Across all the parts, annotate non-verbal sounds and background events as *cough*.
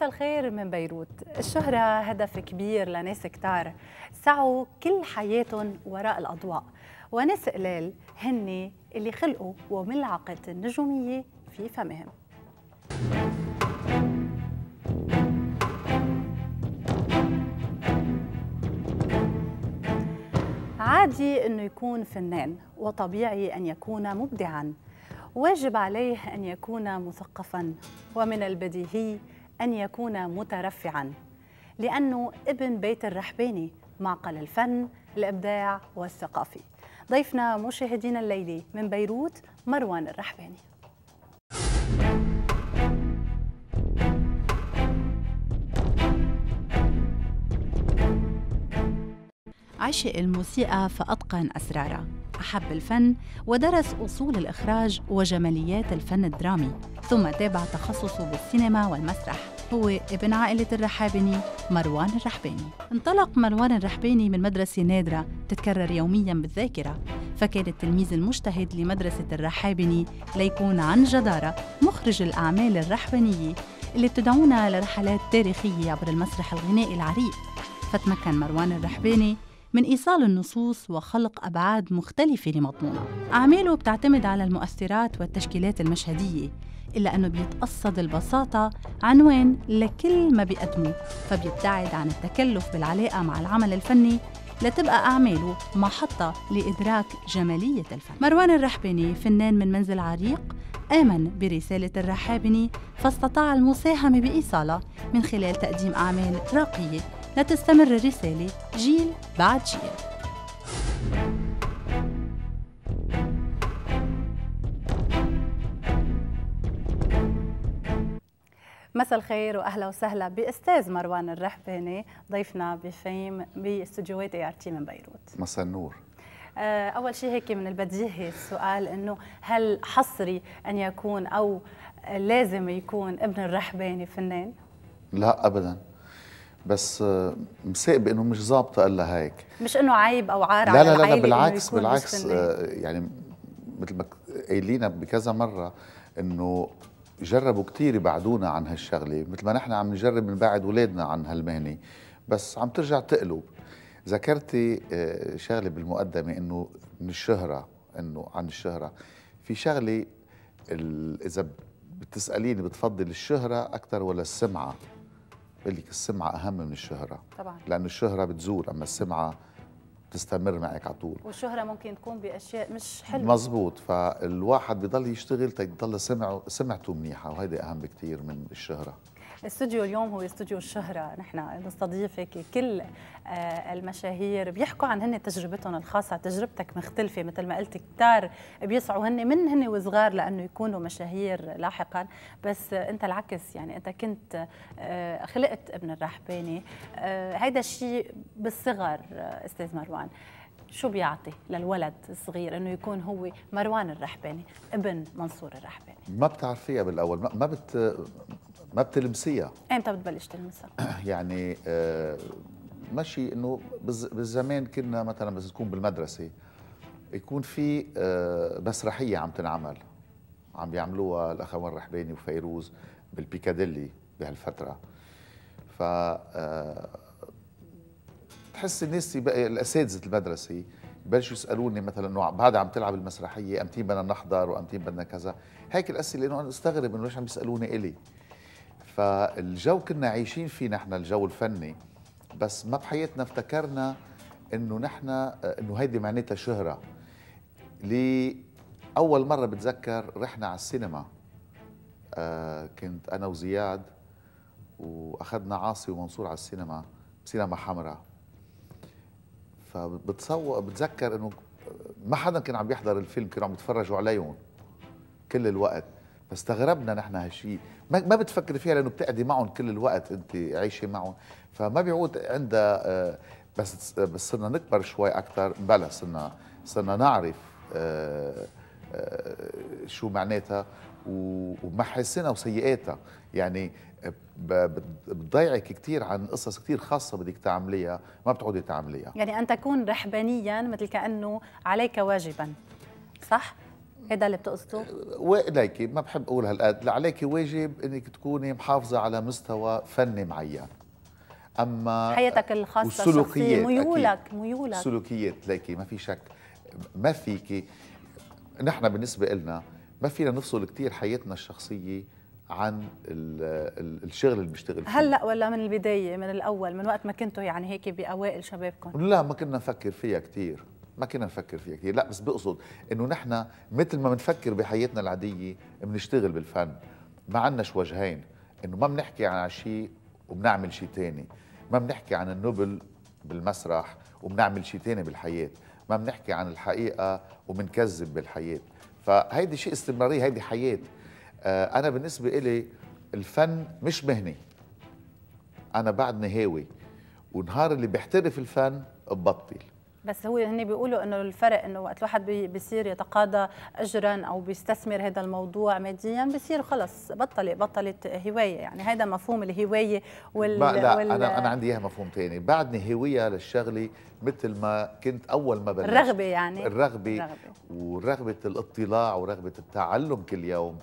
مساء الخير من بيروت الشهرة هدف كبير لناس كتار سعوا كل حياتهم وراء الأضواء وناس قلال هن اللي خلقوا وملعقة النجومية في فمهم عادي أنه يكون فنان وطبيعي أن يكون مبدعاً واجب عليه أن يكون مثقفاً ومن البديهي أن يكون مترفعا لأنه ابن بيت الرحباني معقل الفن الإبداع والثقافي ضيفنا مشاهدينا الليلي من بيروت مروان الرحباني عشق الموسيقى فأتقن أسرارها أحب الفن ودرس أصول الإخراج وجماليات الفن الدرامي ثم تابع تخصصه بالسينما والمسرح هو ابن عائلة الرحابني مروان الرحباني انطلق مروان الرحباني من مدرسة نادرة تتكرر يوميا بالذاكرة فكان التلميذ المجتهد لمدرسة الرحابني ليكون عن جدارة مخرج الأعمال الرحبانية اللي بتدعونا لرحلات تاريخية عبر المسرح الغنائي العريق فتمكن مروان الرحباني من إيصال النصوص وخلق أبعاد مختلفة لمضمونها أعماله بتعتمد على المؤثرات والتشكيلات المشهدية إلا أنه بيتقصد البساطة عنوان لكل ما بيقدمه فبيبتعد عن التكلف بالعلاقة مع العمل الفني لتبقى أعماله محطة لإدراك جمالية الفن مروان الرحباني فنان من منزل عريق آمن برسالة الرحابني فاستطاع المساهمة بإيصالها من خلال تقديم أعمال راقية لتستمر الرسالة جيل بعد جيل مساء الخير واهلا وسهلا باستاذ مروان الرحباني ضيفنا بفيم باستديوهات اي ار تي من بيروت مساء النور آه، اول شيء هيك من البديهي السؤال انه هل حصري ان يكون او لازم يكون ابن الرحباني فنان لا ابدا بس آه، مساق انه مش ظابطه الا هيك مش انه عيب او عار لا لا لا, لا بالعكس بالعكس آه، يعني مثل ما قايلينها بكذا مره انه جربوا كثير يبعدونا عن هالشغله مثل ما نحن عم نجرب نبعد اولادنا عن هالمهنه بس عم ترجع تقلب ذكرتي آه، شغله بالمقدمه انه من الشهره انه عن الشهره في شغله اذا بتساليني بتفضل الشهره اكثر ولا السمعه بقول لك السمعه اهم من الشهره طبعا لانه الشهره بتزور اما السمعه بتستمر معك على طول والشهره ممكن تكون باشياء مش حلوه مزبوط فالواحد بيضل يشتغل تيضل سمعه سمعته منيحه وهيدي اهم بكثير من الشهره استوديو اليوم هو استوديو الشهرة نحن نستضيف كل آه، المشاهير بيحكوا عن هن تجربتهم الخاصة تجربتك مختلفة مثل ما قلت كتار بيسعوا هن من هن وصغار لأنه يكونوا مشاهير لاحقا بس أنت العكس يعني أنت كنت آه، خلقت ابن الرحباني آه، هيدا الشيء بالصغر أستاذ مروان شو بيعطي للولد الصغير انه يكون هو مروان الرحباني ابن منصور الرحباني ما بتعرفيها بالاول ما بت ما بتلمسيها امتى بتبلش تلمسها؟ *clears throat* يعني آه ماشي انه بالزمان كنا مثلا بس تكون بالمدرسه يكون في آه مسرحيه عم تنعمل عم بيعملوها الاخوان الرحباني وفيروز بالبيكاديلي بهالفتره ف بتحس آه، الناس الاساتذه المدرسه بلشوا يسالوني مثلا انه بعد عم تلعب المسرحيه امتين بدنا نحضر وامتين بدنا كذا هيك الاسئله انه انا استغرب انه ليش عم يسالوني الي فالجو كنا عايشين فيه نحن الجو الفني بس ما بحياتنا افتكرنا انه نحن انه هيدي معناتها شهره لأول مرة بتذكر رحنا على السينما آه كنت أنا وزياد وأخذنا عاصي ومنصور على السينما سينما حمراء فبتصور بتذكر إنه ما حدا كان عم يحضر الفيلم كانوا عم يتفرجوا عليهم كل الوقت فاستغربنا نحن هالشيء ما بتفكري فيها لانه بتقعدي معهم كل الوقت انت عايشه معهم فما بيعود عندها آه، بس آه، بس صرنا نكبر شوي اكثر بلا صرنا صرنا نعرف آه، شو معناتها ومحاسنها وسيئاتها يعني بتضيعك كثير عن قصص كثير خاصه بدك تعمليها ما بتعودي تعمليها يعني ان تكون رحبانيا مثل كانه عليك واجبا صح هذا إيه اللي بتقصده؟ واليك ما بحب اقول هالقد، عليك واجب انك تكوني محافظه على مستوى فني معين. اما حياتك الخاصه الشخصيه ميولك أكيد. ميولك سلوكيات ليكي ما في شك ما فيكي نحن بالنسبه لنا ما فينا نفصل كثير حياتنا الشخصيه عن الشغل اللي بنشتغل فيه هلا ولا من البدايه من الاول من وقت ما كنتوا يعني هيك باوائل شبابكم لا ما كنا نفكر فيها كثير ما كنا نفكر فيها كثير لا بس بقصد انه نحن مثل ما بنفكر بحياتنا العاديه بنشتغل بالفن ما عندناش وجهين انه ما بنحكي عن شيء وبنعمل شيء ثاني ما بنحكي عن النبل بالمسرح وبنعمل شيء ثاني بالحياه ما بنحكي عن الحقيقه وبنكذب بالحياه فهيدي شيء استمراريه هيدي حياه آه انا بالنسبه إلي الفن مش مهنه انا بعدني هاوي ونهار اللي بيحترف الفن ببطل بس هو هن بيقولوا انه الفرق انه وقت الواحد بيصير يتقاضى اجرا او بيستثمر هذا الموضوع ماديا بيصير خلص بطل بطلت هوايه يعني هذا مفهوم الهوايه وال لا وال... انا انا عندي اياها مفهوم ثاني بعدني هويه للشغله مثل ما كنت اول ما بلشت الرغبه يعني الرغبه, الرغبة. ورغبه الاطلاع ورغبه التعلم كل يوم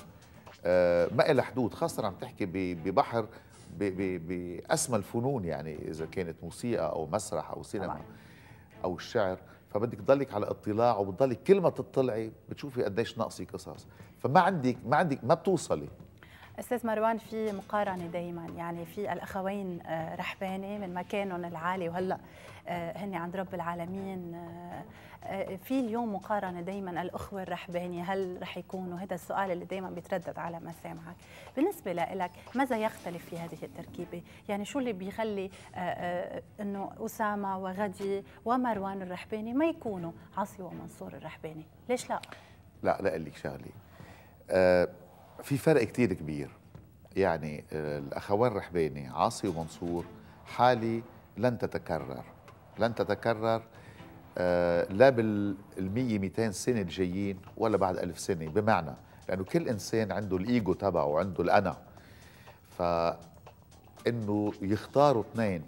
آه ما لها حدود خاصه عم تحكي ببحر باسمى الفنون يعني اذا كانت موسيقى او مسرح او سينما طبعا. او الشعر فبدك تضلك على اطلاع وبتضلك كل ما تطلعي بتشوفي قديش ناقصك قصص فما عندك ما عندك ما بتوصلي استاذ مروان في مقارنه دائما يعني في الاخوين آه، رحباني من مكانهم العالي وهلا آه، هن عند رب العالمين آه، في اليوم مقارنه دائما الاخوه الرحباني هل رح يكونوا هذا السؤال اللي دائما بيتردد على مسامعك بالنسبه لك ماذا يختلف في هذه التركيبه يعني شو اللي بيخلي انه اسامه وغدي ومروان الرحباني ما يكونوا عاصي ومنصور الرحباني ليش لا لا لا لك شغله أه في فرق كتير كبير يعني آه، الأخوان رحباني عاصي ومنصور حالي لن تتكرر لن تتكرر آه، لا بالمية 200 سنة الجايين ولا بعد ألف سنة بمعنى لأنه كل إنسان عنده الإيجو تبعه وعنده الأنا فإنه يختاروا اثنين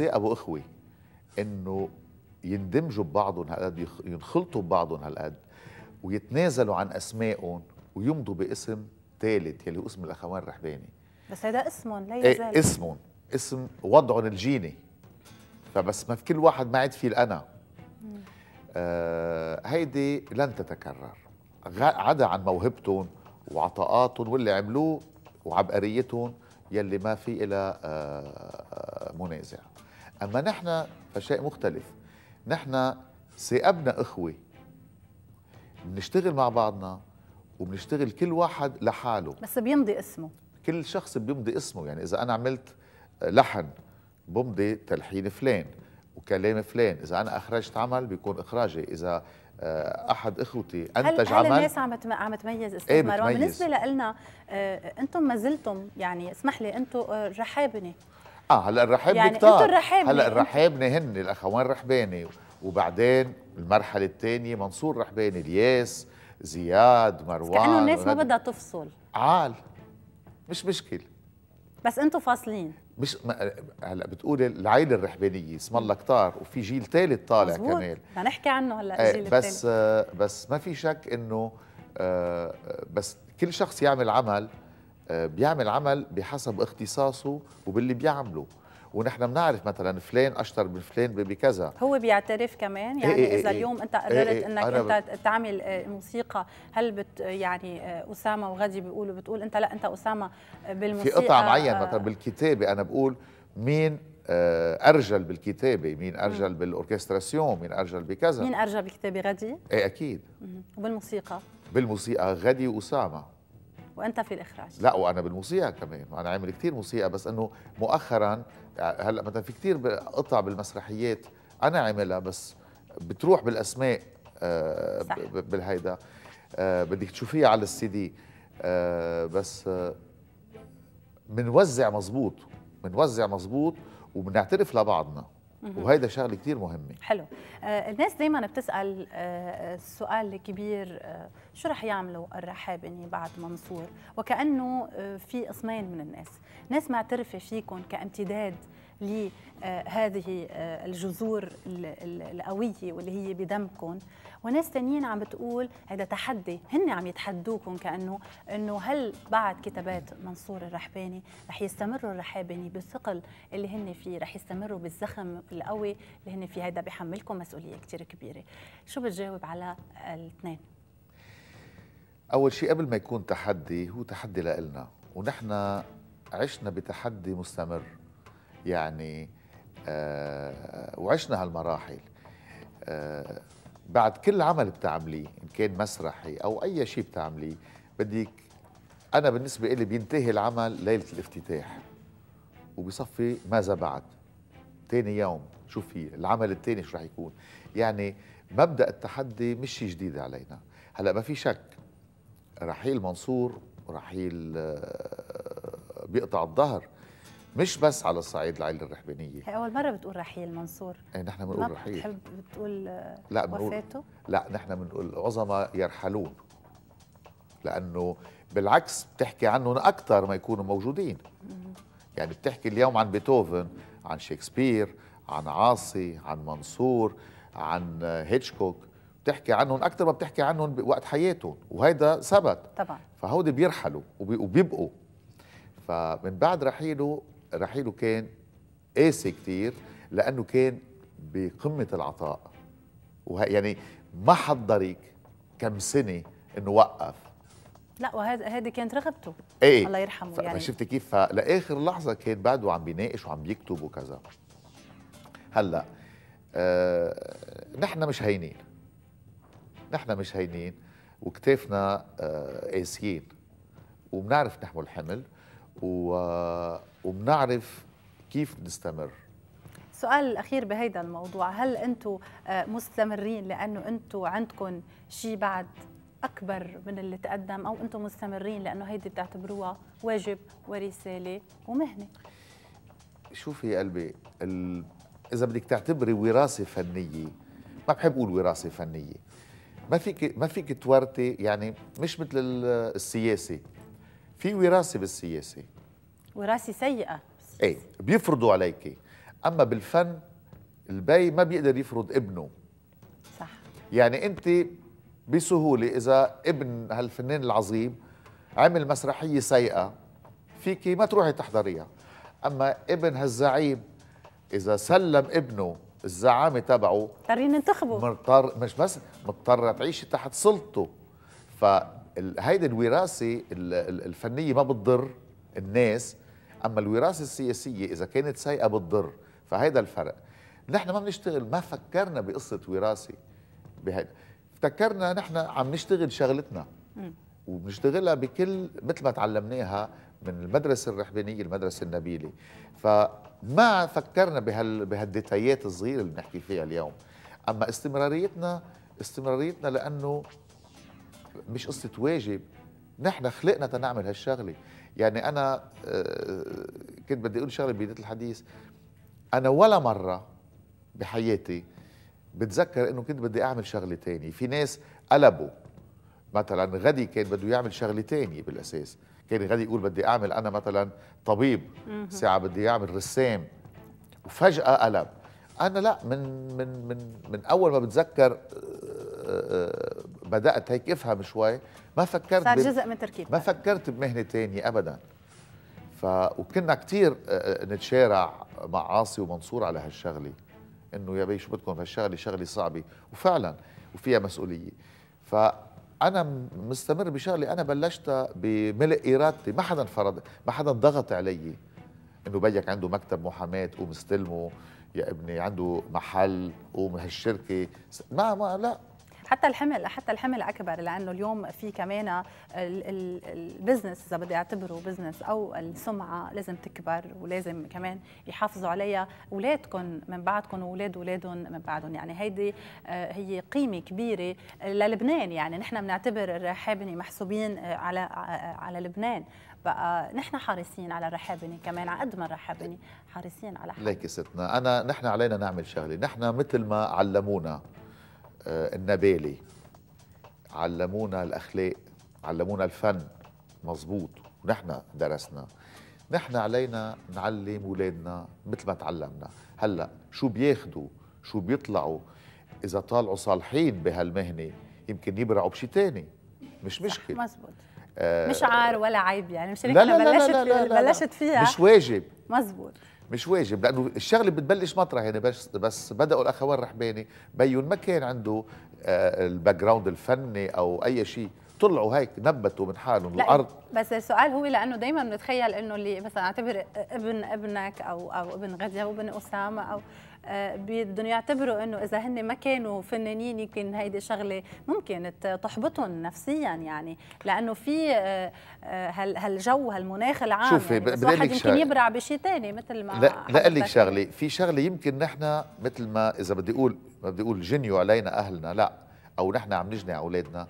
أبو وإخوة إنه يندمجوا ببعضهم هالقد ينخلطوا ببعضهم هالقد ويتنازلوا عن أسمائهم ويمضوا باسم الثالث يلي هو اسم الاخوان الرحباني بس هذا اسمهم لا إيه، يزال إيه اسم اسم وضعهم الجيني فبس ما في كل واحد ما عاد فيه الانا آه هيدي لن تتكرر عدا عن موهبتهم وعطاءاتهم واللي عملوه وعبقريتهم يلي ما في إلى آه، آه، منازع أما نحن فشيء مختلف نحن سيابنا إخوة بنشتغل مع بعضنا وبنشتغل كل واحد لحاله بس بيمضي اسمه كل شخص بيمضي اسمه يعني اذا انا عملت لحن بمضي تلحين فلان وكلام فلان اذا انا اخرجت عمل بيكون اخراجي اذا آه، احد اخوتي انتج هل عمل هل الناس عم عم تميز استاذ ايه مروان بالنسبه لنا آه، انتم ما زلتم يعني اسمح لي انتم آه، رحابنه اه هلا الرحابنه يعني كتار انتم الرحابنه هلا الرحابنه هن الاخوان رحباني وبعدين المرحله الثانيه منصور رحباني الياس زياد مروان كأنه الناس ما بدها تفصل عال مش مشكله بس انتم فاصلين مش ما... هلا بتقولي العيله الرحبانيه اسم الله كتار وفي جيل ثالث طالع مزبوط. كمان نحكي عنه هلا إيه، الجيل الثالث بس التالي. آه، بس ما في شك انه آه، بس كل شخص يعمل عمل آه، بيعمل عمل بحسب اختصاصه وباللي بيعمله ونحن بنعرف مثلا فلان اشطر من فلان بكذا هو بيعترف كمان يعني إيه إيه اذا إيه، إيه. اليوم انت إيه، قررت إيه انك انت تعمل آه، موسيقى هل بت يعني آه، اسامه وغدي بيقولوا بتقول انت لا انت اسامه بالموسيقى في قطع معين آه. مثلا بالكتابه انا بقول مين ارجل بالكتابه مين ارجل بالاوركستراسيون مين ارجل بكذا مين ارجل بالكتابه غدي ايه اكيد وبالموسيقى بالموسيقى غدي واسامه وانت في الاخراج لا وانا بالموسيقى كمان انا عامل كثير موسيقى بس انه مؤخرا هلا مثلا في كثير قطع بالمسرحيات انا عاملها بس بتروح بالاسماء آه صح. بالهيدا آه بدك تشوفيها على السي دي آه بس بنوزع آه، مزبوط بنوزع مزبوط وبنعترف لبعضنا وهيدا شغله كثير مهمه حلو آه الناس دائما بتسال آه السؤال الكبير آه شو رح يعملوا الرحابني يعني بعد منصور وكانه آه في قسمين من الناس ناس معترفه فيكم كامتداد لهذه آه، الجذور القوية واللي هي بدمكم وناس تانيين عم بتقول هذا تحدي هن عم يتحدوكم كأنه أنه هل بعد كتابات منصور الرحباني رح يستمروا الرحباني بالثقل اللي هن فيه رح يستمروا بالزخم القوي اللي هن فيه هذا بحملكم مسؤولية كتير كبيرة شو بتجاوب على الاثنين؟ أول شيء قبل ما يكون تحدي هو تحدي لإلنا ونحن عشنا بتحدي مستمر يعني آه، وعشنا هالمراحل آه، بعد كل عمل بتعمليه ان كان مسرحي او اي شيء بتعمليه بدك انا بالنسبه لي بينتهي العمل ليله الافتتاح وبصفي ماذا بعد ثاني يوم شو في العمل الثاني شو رح يكون يعني مبدا التحدي مش شيء جديد علينا هلا ما في شك رحيل منصور رحيل آه، بيقطع الظهر مش بس على الصعيد العائله الرحبانيه هي اول مره بتقول رحيل منصور إيه نحن بنقول رحيل بتحب بتقول لا وفاته لا نحن بنقول عظمى يرحلون لانه بالعكس بتحكي عنهم اكثر ما يكونوا موجودين يعني بتحكي اليوم عن بيتهوفن عن شكسبير عن عاصي عن منصور عن هيتشكوك بتحكي عنهم اكثر ما بتحكي عنهم بوقت حياتهم وهيدا ثبت طبعا فهودي بيرحلوا وبيبقوا فمن بعد رحيله رحيله كان قاسي كتير لانه كان بقمه العطاء يعني ما حضرك كم سنه انه وقف لا وهذا هذه كانت رغبته ايه الله يرحمه يعني شفتي كيف لاخر لحظه كان بعده عم بيناقش وعم بيكتب وكذا هلا آه نحن مش هينين نحن مش هينين وكتافنا آه قاسيين وبنعرف نحمل حمل و وبنعرف كيف نستمر السؤال الاخير بهيدا الموضوع هل انتم آه، مستمرين لانه انتم عندكم شيء بعد اكبر من اللي تقدم او انتم مستمرين لانه هيدي بتعتبروها واجب ورساله ومهنه شوفي يا قلبي ال... اذا بدك تعتبري وراثه فنيه ما بحب اقول وراثه فنيه ما فيك ما فيك تورثي يعني مش مثل السياسه في وراثه بالسياسه وراسي سيئه ايه بيفرضوا عليك اما بالفن البي ما بيقدر يفرض ابنه صح يعني انت بسهوله اذا ابن هالفنان العظيم عمل مسرحيه سيئه فيكي ما تروحي تحضريها اما ابن هالزعيم اذا سلم ابنه الزعامه تبعه مضطرين ينتخبوا مضطر مش بس مضطره تعيشي تحت سلطته فهيدي الوراثه الفنيه ما بتضر الناس اما الوراثه السياسيه اذا كانت سيئه بتضر فهيدا الفرق نحن ما بنشتغل ما فكرنا بقصه وراثه بهيدا فكرنا نحن عم نشتغل شغلتنا وبنشتغلها بكل مثل ما تعلمناها من المدرسه الرحبانيه المدرسه النبيله فما فكرنا بهال بهالديتايات الصغيره اللي بنحكي فيها اليوم اما استمراريتنا استمراريتنا لانه مش قصه واجب نحن خلقنا تنعمل هالشغله يعني انا آه، كنت بدي اقول شغله ببدايه الحديث انا ولا مره بحياتي بتذكر انه كنت بدي اعمل شغله تانية في ناس قلبوا مثلا غدي كان بده يعمل شغله تانية بالاساس كان غدي يقول بدي اعمل انا مثلا طبيب ساعه بدي اعمل رسام وفجاه قلب انا لا من من من من اول ما بتذكر آه، آه، بدات هيك افهم شوي ما فكرت صار جزء من تركيبتك ما فكرت بمهنه ثانيه ابدا ف وكنا كثير آه، آه، نتشارع مع عاصي ومنصور على هالشغله انه يا بي شو بدكم هالشغله شغله صعبه وفعلا وفيها مسؤوليه ف انا مستمر بشغلي انا بلشتها بملء ارادتي ما حدا فرض ما حدا ضغط علي انه بيك عنده مكتب محاماه قوم استلمه يا ابني عنده محل قوم هالشركه ما ما لا حتى الحمل حتى الحمل اكبر لانه اليوم في كمان البزنس اذا بدي اعتبره بزنس او السمعه لازم تكبر ولازم كمان يحافظوا عليها اولادكم من بعدكم واولاد اولادهم من بعدهم يعني هيدي آه، هي قيمه كبيره للبنان يعني نحن بنعتبر الرحابنه محسوبين آه، على آه، على لبنان بقى نحن حريصين على الرحابنه كمان على قد ما الرحابنه حريصين على حربني. ليك ستنا انا نحن علينا نعمل شغله نحن مثل ما علمونا آه، النبالة علمونا الأخلاق علمونا الفن مظبوط ونحن درسنا نحن علينا نعلم أولادنا مثل ما تعلمنا هلا شو بياخدوا شو بيطلعوا اذا طالعوا صالحين بهالمهنه يمكن يبرعوا بشي تاني مش مشكله مزبوط آه مش عار ولا عيب يعني مش لا لا لا بلشت لا لا لا لا بلشت فيها مش واجب مزبوط مش واجب لانه الشغله بتبلش مطرح يعني بس بس بداوا الاخوان الرحباني بين ما كان عنده آه، الباك جراوند الفني او اي شيء طلعوا هيك نبتوا من حالهم الارض بس السؤال هو لانه دائما بنتخيل انه اللي مثلا اعتبر ابن ابنك او او ابن غزه او ابن اسامه او بدهم يعتبروا انه اذا هن ما كانوا فنانين يمكن هيدي شغله ممكن تحبطهم نفسيا يعني لانه في آه، هالجو هالمناخ العام شوفي يعني بس واحد يمكن شغل. يبرع بشيء ثاني مثل ما لا لا لك شغله في شغله يمكن نحن مثل ما اذا بدي اقول ما بدي اقول جنيوا علينا اهلنا لا او نحن عم نجني على اولادنا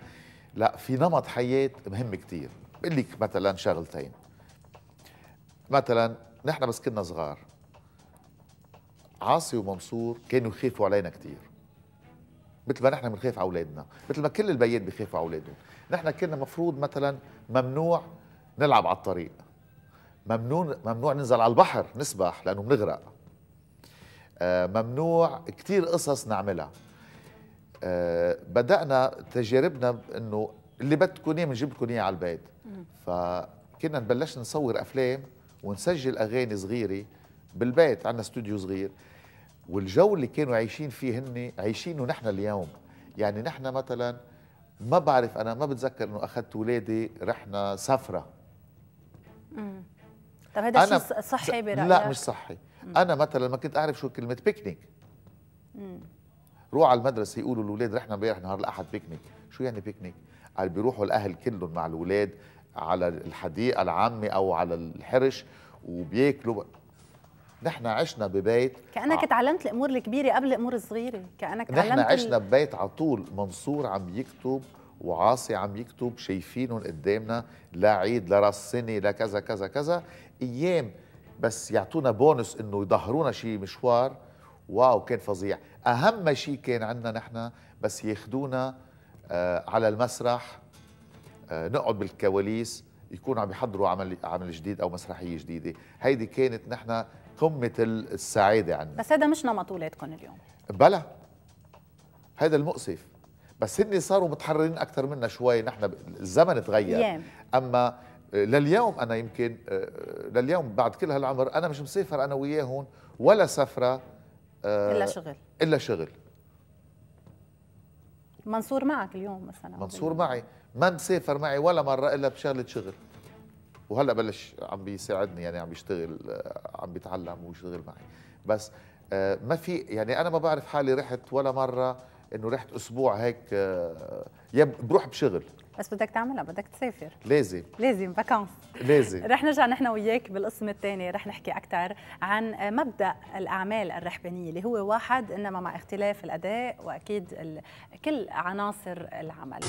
لا في نمط حياه مهم كثير بقول لك مثلا شغلتين مثلا نحن بس كنا صغار عاصي ومنصور كانوا يخافوا علينا كثير مثل ما نحن بنخاف على اولادنا مثل ما كل البيات بيخافوا على اولادهم نحن كنا مفروض مثلا ممنوع نلعب على الطريق ممنوع ممنوع ننزل على البحر نسبح لانه بنغرق آه، ممنوع كثير قصص نعملها آه، بدأنا تجاربنا انه اللي بدكم اياه بنجيب لكم اياه على البيت فكنا نبلش نصور افلام ونسجل اغاني صغيره بالبيت عندنا استوديو صغير والجو اللي كانوا عايشين فيه هن عايشينه نحن اليوم يعني نحن مثلا ما بعرف انا ما بتذكر انه اخذت اولادي رحنا سفره امم طب هذا شيء صحي برايك لا مش صحي مم. انا مثلا ما كنت اعرف شو كلمه بيكنيك امم روح على المدرسه يقولوا الاولاد رحنا امبارح نهار الاحد بيكنيك شو يعني بيكنيك قال بيروحوا الاهل كلهم مع الاولاد على الحديقه العامه او على الحرش وبياكلوا نحن عشنا ببيت كانك تعلمت الامور الكبيره قبل الامور الصغيره كانك تعلمت نحن عشنا ببيت على طول منصور عم يكتب وعاصي عم يكتب شايفينهم قدامنا لا عيد لا راس سنه لا كذا كذا كذا ايام بس يعطونا بونس انه يظهرونا شيء مشوار واو كان فظيع اهم شيء كان عندنا نحن بس ياخذونا آه على المسرح آه نقعد بالكواليس يكونوا عم يحضروا عمل عمل جديد او مسرحيه جديده هيدي كانت نحن قمه السعاده عندنا بس هذا مش نمط اولادكم اليوم بلا هذا المؤسف بس هن صاروا متحررين اكثر منا شوي نحن الزمن تغير yeah. اما آه، لليوم انا يمكن آه، آه، لليوم بعد كل هالعمر انا مش مسافر انا وياهم ولا سفره الا شغل الا شغل منصور معك اليوم مثلا منصور معي ما مسافر معي ولا مره الا بشغله شغل وهلا بلش عم بيساعدني يعني عم بيشتغل آه، عم بيتعلم ويشتغل معي بس آه، ما في يعني انا ما بعرف حالي رحت ولا مره انه رحت اسبوع هيك آه، بروح بشغل بس بدك تعملها بدك تسافر لازم لازم فاكونس لازم رح نرجع نحن وياك بالقسم الثاني رح نحكي اكثر عن مبدا الاعمال الرحبانيه اللي هو واحد انما مع اختلاف الاداء واكيد كل عناصر العمل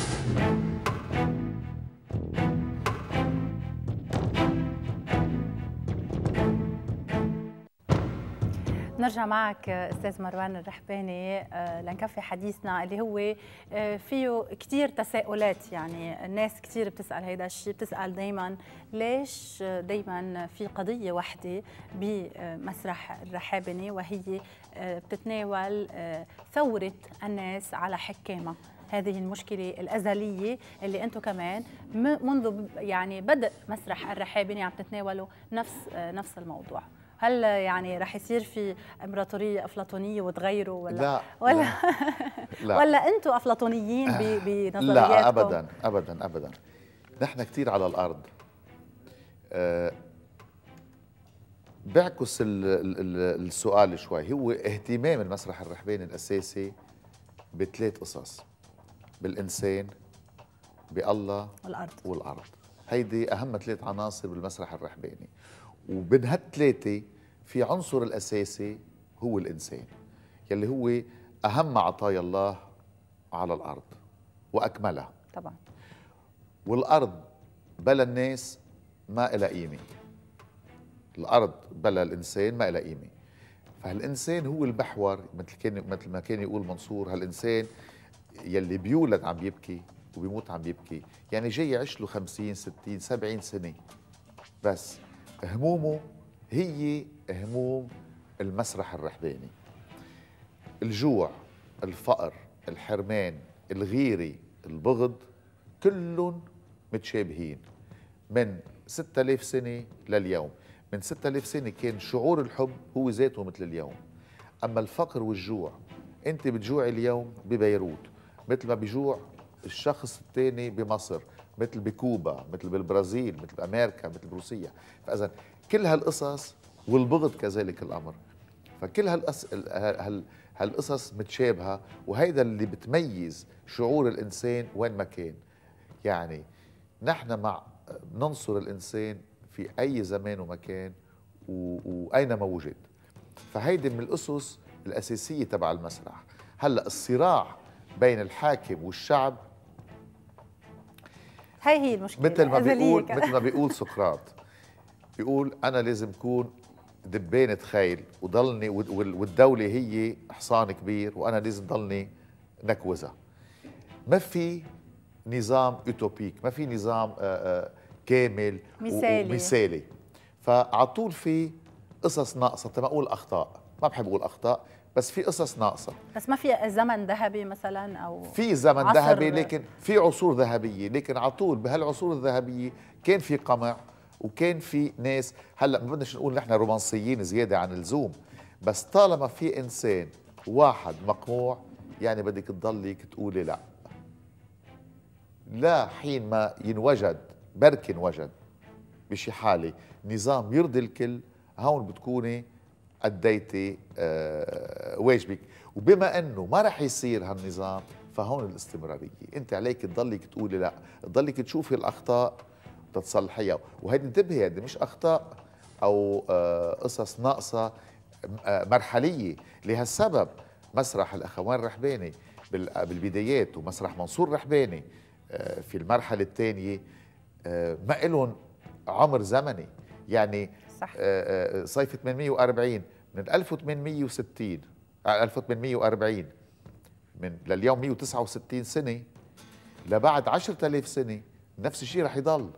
نرجع معك استاذ مروان الرحباني آه، لنكفي حديثنا اللي هو آه، فيه كثير تساؤلات يعني الناس كثير بتسال هيدا الشيء بتسال دائما ليش دائما في قضيه وحده بمسرح الرحابنه وهي آه، بتتناول ثوره الناس على حكامها هذه المشكلة الأزلية اللي أنتم كمان منذ يعني بدء مسرح الرحابين عم تتناولوا نفس نفس الموضوع هل يعني رح يصير في امبراطوريه افلاطونيه وتغيروا ولا لا ولا لا, *laughs* ولا انتم افلاطونيين آه. بنظرياتكم لا ابدا ابدا ابدا نحن كثير على الارض آه، بعكس السؤال شوي هو اهتمام المسرح الرحباني الاساسي بثلاث قصص بالانسان بالله والارض والارض هيدي اهم ثلاث عناصر بالمسرح الرحباني وبين هالثلاثه في عنصر الاساسي هو الانسان يلي هو اهم عطايا الله على الارض واكملها طبعا والارض بلا الناس ما لها قيمه الارض بلا الانسان ما لها قيمه فهالانسان هو المحور مثل كان مثل ما كان يقول منصور هالانسان يلي بيولد عم يبكي وبيموت عم يبكي يعني جاي يعيش له 50 60 70 سنه بس همومه هي هموم المسرح الرحباني الجوع الفقر الحرمان الغيرة البغض كلهم متشابهين من 6000 سنة لليوم من 6000 سنة كان شعور الحب هو ذاته مثل اليوم أما الفقر والجوع أنت بتجوع اليوم ببيروت مثل ما بيجوع الشخص الثاني بمصر مثل بكوبا مثل بالبرازيل مثل بامريكا مثل بروسيا فاذا كل هالقصص والبغض كذلك الامر فكل هالقصص هال هالقصص متشابهه وهيدا اللي بتميز شعور الانسان وين ما كان يعني نحن مع ننصر الانسان في اي زمان ومكان واينما وجد فهيدي من الاسس الاساسيه تبع المسرح هلا الصراع بين الحاكم والشعب هاي هي المشكله مثل ما بيقول مثل ما بيقول سقراط بيقول انا لازم اكون دبانه خيل وضلني والدوله هي حصان كبير وانا لازم ضلني نكوزها ما في نظام اوتوبيك ما في نظام آه، آه، كامل مثالي ومثالي فعلى طول في قصص ناقصه ما اقول اخطاء ما بحب اقول اخطاء بس في قصص ناقصه بس ما في زمن ذهبي مثلا او في زمن ذهبي لكن في عصور ذهبيه لكن على طول بهالعصور الذهبيه كان في قمع وكان في ناس هلا ما بدناش نقول نحن رومانسيين زياده عن اللزوم بس طالما في انسان واحد مقموع يعني بدك تضلك تقولي لا لا حين ما ينوجد بركي ينوجد بشي حاله نظام يرضي الكل هون بتكوني أديتي آه، واجبك وبما أنه ما رح يصير هالنظام فهون الاستمرارية أنت عليك تضلك تقولي لا تضلك تشوفي الأخطاء تتصلحيها وهيدي انتبهي هيدي مش أخطاء أو آه، قصص ناقصة آه، مرحلية لهالسبب مسرح الأخوان رحباني بالبدايات ومسرح منصور رحباني في المرحلة الثانية ما لهم عمر زمني يعني آه، آه، صيف 840 من 1860 1840 آه، من لليوم 169 سنه لبعد 10000 سنه نفس الشيء رح يضل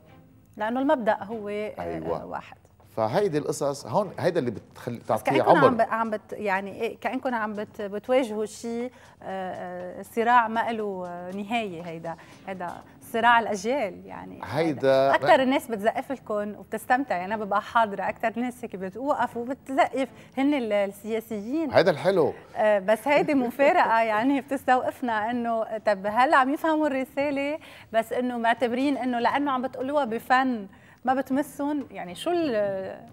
لانه المبدا هو أيوة. واحد فهيدي القصص هون هيدا اللي بتخلي بتعطيه عمر عم, عم بت يعني إيه كانكم عم بت بتواجهوا شيء صراع ما له نهايه هيدا هيدا صراع الاجيال يعني هيدا اكثر الناس بتزقف لكم وبتستمتع يعني انا ببقى حاضره اكثر ناس هيك بتوقف وبتزقف هن السياسيين هيدا الحلو آه، بس هيدي مفارقه *laughs* يعني بتستوقفنا انه طب هل عم يفهموا الرساله بس انه معتبرين انه لانه عم بتقولوها بفن ما بتمسهم يعني شو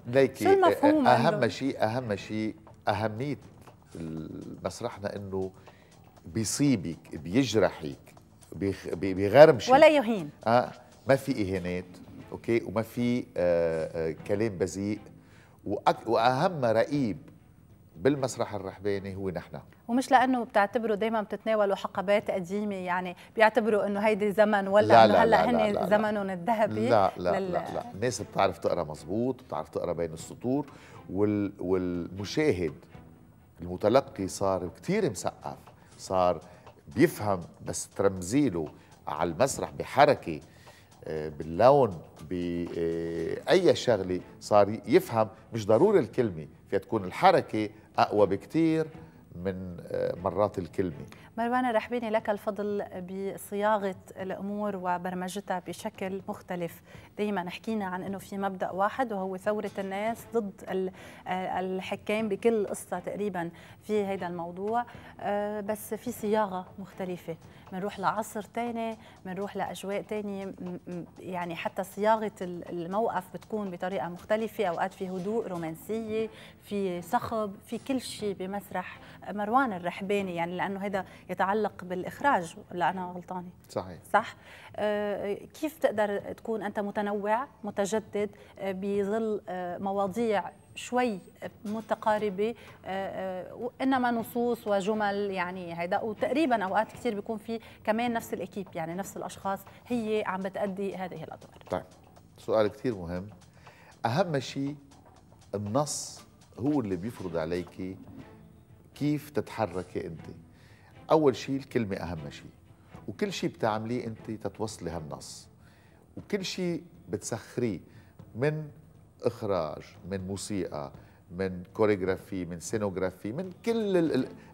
ليكي شو المفهوم اهم شيء اهم شيء اهميه مسرحنا انه بيصيبك بيجرحك بيخ... بيغرمش ولا يهين اه ما في اهانات اوكي وما في آه آه كلام بذيء وأك... واهم رقيب بالمسرح الرحباني هو نحن ومش لانه بتعتبروا دائما بتتناولوا حقبات قديمه يعني بيعتبروا انه هيدي زمن ولا لا انه هلا هن زمنهم الذهبي لا لا, لا, لا لا الناس بتعرف تقرا مزبوط بتعرف تقرا بين السطور وال... والمشاهد المتلقي صار كثير مثقف صار بيفهم بس ترمزيله على المسرح بحركه آه، باللون باي آه، شغله صار يفهم مش ضروري الكلمه فيها تكون الحركه اقوى بكتير من آه، مرات الكلمه مروانة رحبيني لك الفضل بصياغة الأمور وبرمجتها بشكل مختلف دايما حكينا عن أنه في مبدأ واحد وهو ثورة الناس ضد آه، الحكام بكل قصة تقريبا في هذا الموضوع آه، بس في صياغة مختلفة بنروح لعصر تاني بنروح لأجواء تانية يعني حتى صياغة الموقف بتكون بطريقة مختلفة أوقات في هدوء رومانسية في صخب في كل شيء بمسرح مروان الرحباني يعني لأنه هذا يتعلق بالاخراج ولا انا غلطانه صحيح صح آه، كيف تقدر تكون انت متنوع متجدد آه، بظل آه، مواضيع شوي متقاربه انما نصوص وجمل يعني هيدا وتقريبا اوقات كثير بيكون في كمان نفس الاكيب يعني نفس الاشخاص هي عم بتادي هذه الادوار طيب سؤال كثير مهم اهم شيء النص هو اللي بيفرض عليك كيف تتحركي انت اول شيء الكلمه اهم شيء وكل شيء بتعمليه انت تتوصلي هالنص وكل شيء بتسخريه من اخراج من موسيقى من كوريغرافي من سينوغرافي من كل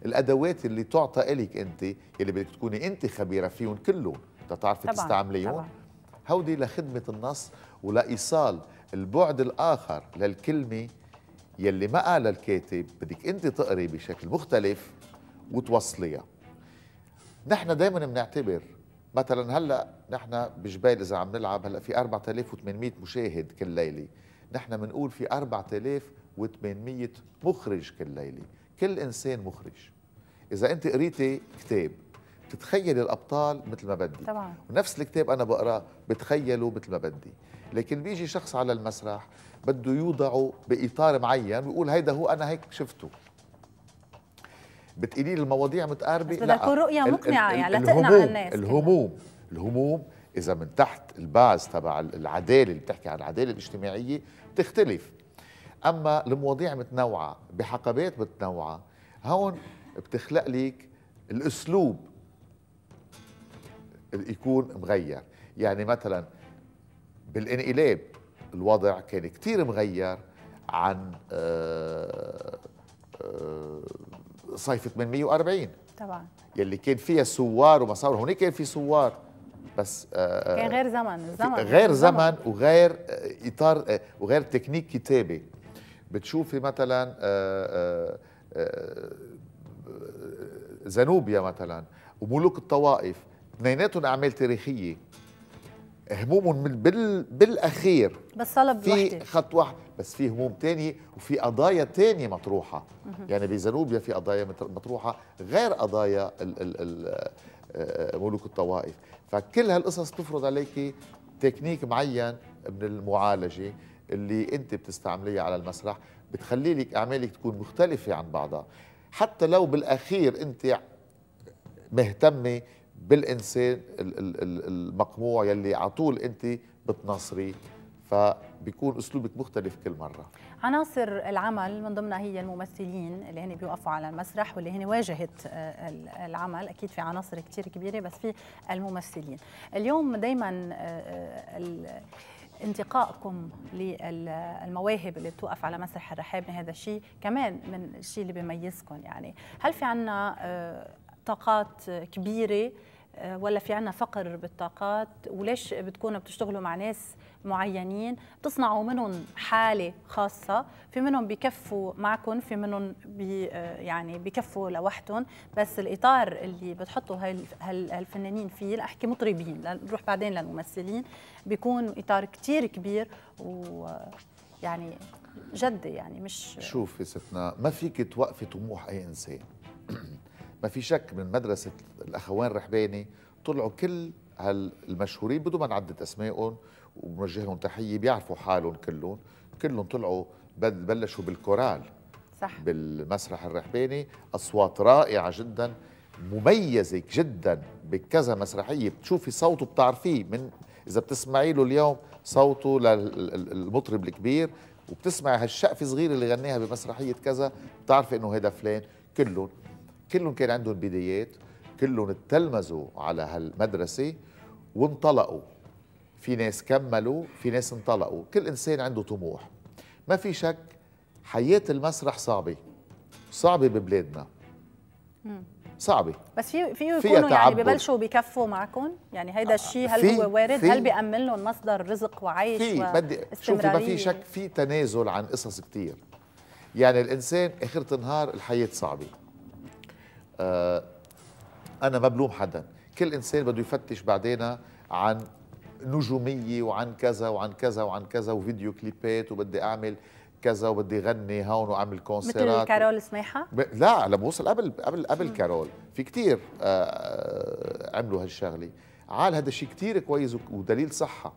الادوات اللي تعطى إلك انت اللي بدك تكوني انت خبيره فيهم كلهم تتعرفي تستعمليهم هودي لخدمه النص ولايصال البعد الاخر للكلمه يلي ما قالها الكاتب بدك انت تقري بشكل مختلف وتوصليها نحن دائما بنعتبر مثلا هلا نحن بجبال اذا عم نلعب هلا في 4800 مشاهد كل ليله نحن بنقول في 4800 مخرج كل ليله كل انسان مخرج اذا انت قريتي كتاب بتتخيل الابطال مثل ما بدي طبعا. ونفس الكتاب انا بقراه بتخيله مثل ما بدي لكن بيجي شخص على المسرح بده يوضعه باطار معين ويقول هيدا هو انا هيك شفته بتقولي المواضيع متقاربه بس بدها تكون رؤيه مقنعه يعني لتقنع الناس الهموم كده. الهموم اذا من تحت الباز تبع العداله اللي بتحكي عن العداله الاجتماعيه بتختلف اما المواضيع متنوعه بحقبات متنوعه هون بتخلق لك الاسلوب يكون مغير يعني مثلا بالانقلاب الوضع كان كتير مغير عن آآ آه، آآ آه، صيف 840 طبعا يلي كان فيها سوار ومصاور هونيك كان في سوار بس آه، كان غير زمن الزمن غير زمن, وغير آه، اطار آه، وغير تكنيك كتابي بتشوفي مثلا زنوبيا مثلا وملوك الطوائف اثنيناتهم اعمال تاريخيه هموم من بال بالاخير بس صلب في خط واحد بس في هموم تانية وفي قضايا تانية مطروحه يعني بزنوبيا في قضايا مطروحه غير قضايا ال ال ال آه، ملوك الطوائف فكل هالقصص بتفرض عليك تكنيك معين من المعالجه اللي انت بتستعمليها على المسرح بتخلي لك اعمالك تكون مختلفه عن بعضها حتى لو بالاخير انت مهتمه بالانسان المقموع يلي على طول انت بتنصري فبيكون اسلوبك مختلف كل مره عناصر العمل من ضمنها هي الممثلين اللي هن بيوقفوا على المسرح واللي هن واجهه آه، العمل اكيد في عناصر كثير كبيره بس في الممثلين اليوم دائما آه، آه، انتقائكم للمواهب اللي بتوقف على مسرح الرحابنه هذا الشيء كمان من الشيء اللي بيميزكم يعني هل في عنا طاقات كبيره آه، ولا في عنا فقر بالطاقات وليش بتكونوا بتشتغلوا مع ناس معينين تصنعوا منهم حالة خاصة في منهم بكفوا معكم في منهم بي آه، يعني بكفوا لوحدهم بس الإطار اللي بتحطوا هالفنانين فيه لأحكي مطربين نروح بعدين للممثلين بيكون إطار كتير كبير و يعني جد يعني مش شوفي ستنا ما فيك توقفي طموح أي إنسان *clears throat* ما في شك من مدرسة الأخوان رحباني طلعوا كل هالمشهورين بدون ما نعدد أسمائهم وبنوجه تحية بيعرفوا حالهم كلهم كلهم طلعوا بلشوا بالكورال صح بالمسرح الرحباني أصوات رائعة جدا مميزة جدا بكذا مسرحية بتشوفي صوته بتعرفيه من إذا بتسمعي له اليوم صوته للمطرب الكبير وبتسمع هالشقفة صغيرة اللي غناها بمسرحية كذا بتعرفي إنه هيدا فلان كلهم كلهم كان عندهم بدايات كلهم اتلمذوا على هالمدرسة وانطلقوا في ناس كملوا في ناس انطلقوا كل إنسان عنده طموح ما في شك حياة المسرح صعبة صعبة ببلادنا صعبة بس في في يكونوا يعني ببلشوا بكفوا معكم يعني هيدا الشيء هل هو وارد هل بيأمن لهم مصدر رزق وعيش في بدي شوفي ما في شك في تنازل عن قصص كثير يعني الإنسان آخرة النهار الحياة صعبة آه، انا ما بلوم حدا كل انسان بده يفتش بعدين عن نجوميه وعن كذا وعن كذا وعن كذا وفيديو كليبات وبدي اعمل كذا وبدي غني هون واعمل كونسيرات مثل كارول سماحه؟ ب... لا لما وصل قبل قبل قبل م. كارول في كثير آه، آه، عملوا هالشغله عال هذا الشيء كثير كويس ودليل صحه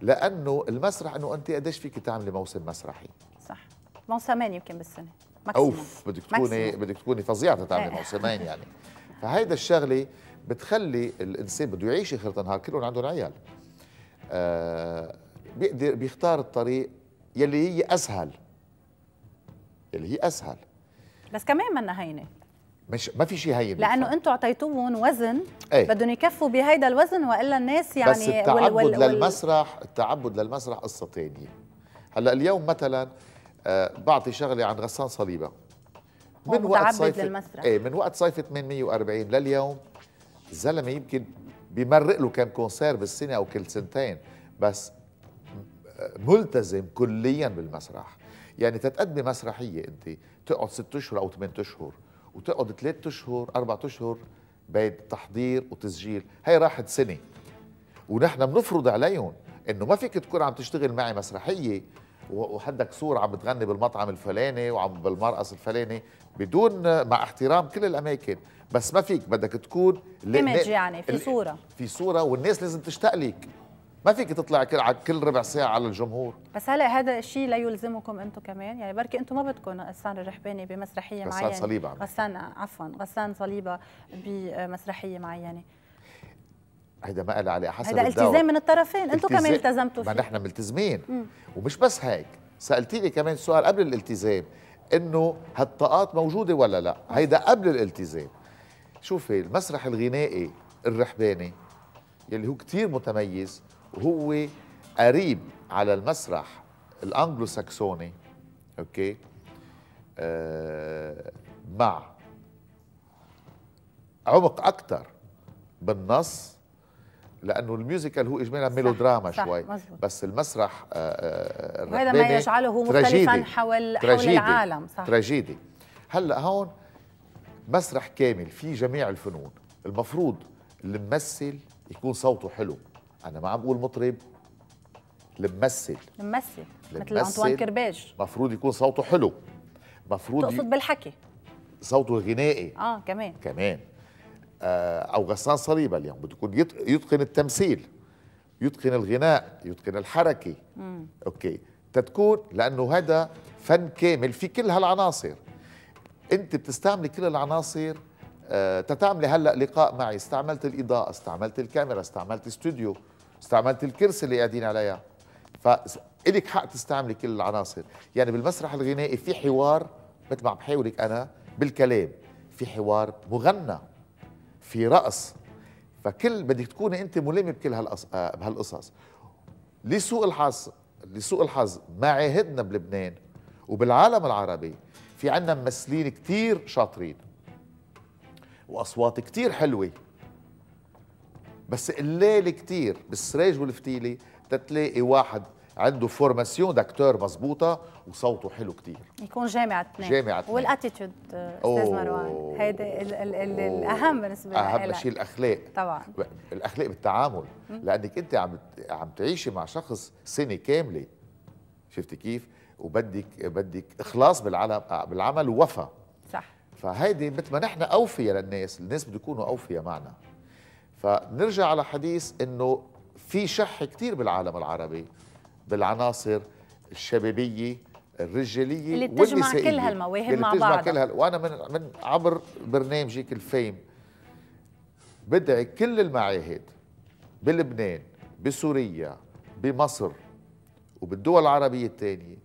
لانه المسرح انه انت قديش فيك تعملي موسم مسرحي صح موسمين يمكن بالسنه اوف بدك تكوني بدك تكوني فظيعه تتعلمي موسمين إيه. *laughs* يعني فهيدا الشغله بتخلي الانسان بده يعيش اخر النهار كلهم عندهم عيال آه بيقدر بيختار الطريق يلي هي اسهل يلي هي اسهل بس كمان منا هينه مش ما في شيء هين لانه انتم اعطيتوهم وزن ايه؟ بدهم يكفوا بهيدا الوزن والا الناس يعني بس التعبد وال وال للمسرح التعبد للمسرح قصه ثانيه هلا اليوم مثلا آه، بعطي شغله عن غسان صليبه من وقت صيفه ايه من وقت صيف 840 لليوم زلمه يمكن بمرق له كم كونسير بالسنه او كل سنتين بس ملتزم كليا بالمسرح يعني تتقدمي مسرحيه انت تقعد ست اشهر او ثمان اشهر وتقعد ثلاث اشهر اربع اشهر بين تحضير وتسجيل هي راحت سنه ونحن بنفرض عليهم انه ما فيك تكون عم تشتغل معي مسرحيه وحدك صوره عم بتغني بالمطعم الفلاني وعم بالمرقص الفلاني بدون مع احترام كل الاماكن بس ما فيك بدك تكون ايمج يعني في صوره في صوره والناس لازم تشتاق لك ما فيك تطلع كل كل ربع ساعه على الجمهور بس هلا هذا الشيء لا يلزمكم انتم كمان يعني بركي انتم ما بدكم غسان الرحباني بمسرحيه معينه غسان صليبه غسان عفوا غسان صليبه بمسرحيه معينه هيدا ما قال عليه حسب هيدا التزام من الطرفين انتم كمان التزمتوا فيه ما نحن ملتزمين مم. ومش بس هيك سالتيني كمان سؤال قبل الالتزام انه هالطاقات موجوده ولا لا هيدا قبل الالتزام شوفي المسرح الغنائي الرحباني يلي هو كتير متميز وهو قريب على المسرح الانجلو ساكسوني اوكي آه مع عمق اكثر بالنص لانه الميوزيكال هو اجمالا ميلودراما دراما شوي صح بس المسرح آه، آه، وهذا ما يجعله مختلفا حول حول العالم صح تراجيدي هلا هون مسرح كامل في جميع الفنون المفروض الممثل يكون صوته حلو انا ما عم بقول مطرب الممثل الممثل مثل انطوان كرباج مفروض يكون صوته حلو مفروض تقصد ي... بالحكي صوته الغنائي اه كمان كمان آه، او غسان صليبه اليوم بده يكون يتقن التمثيل يتقن الغناء يتقن الحركه مم. اوكي تتكون لانه هذا فن كامل في كل هالعناصر انت بتستعملي كل العناصر آه تتعملي هلا لقاء معي استعملت الاضاءه استعملت الكاميرا استعملت استوديو استعملت الكرسي اللي قاعدين عليها فإلك حق تستعملي كل العناصر يعني بالمسرح الغنائي في حوار مثل ما عم بحاولك انا بالكلام في حوار مغنى في رقص فكل بدك تكوني انت ملمه بكل هالقصص آه، بهالقصص لسوء الحظ لسوء الحظ معاهدنا بلبنان وبالعالم العربي في عنا ممثلين كتير شاطرين واصوات كتير حلوه بس قليل كتير بالسراج والفتيله تتلاقي واحد عنده فورماسيون داكتور مظبوطه وصوته حلو كتير يكون جامع اثنين جامع اثنين والاتيتيود استاذ مروان هيدا الاهم بالنسبه لي اهم شيء الاخلاق طبعا الاخلاق بالتعامل لانك انت عم عم تعيشي مع شخص سنه كامله شفتي كيف وبدك بدك اخلاص بالعمل بالعمل ووفى صح فهيدي مثل ما نحن اوفياء للناس الناس بده يكونوا اوفياء معنا فنرجع على حديث انه في شح كتير بالعالم العربي بالعناصر الشبابيه الرجاليه اللي بتجمع كل هالمواهب مع بعض بتجمع كل هال... وانا من من عبر برنامجك الفيم بدعي كل المعاهد بلبنان بسوريا بمصر وبالدول العربيه الثانيه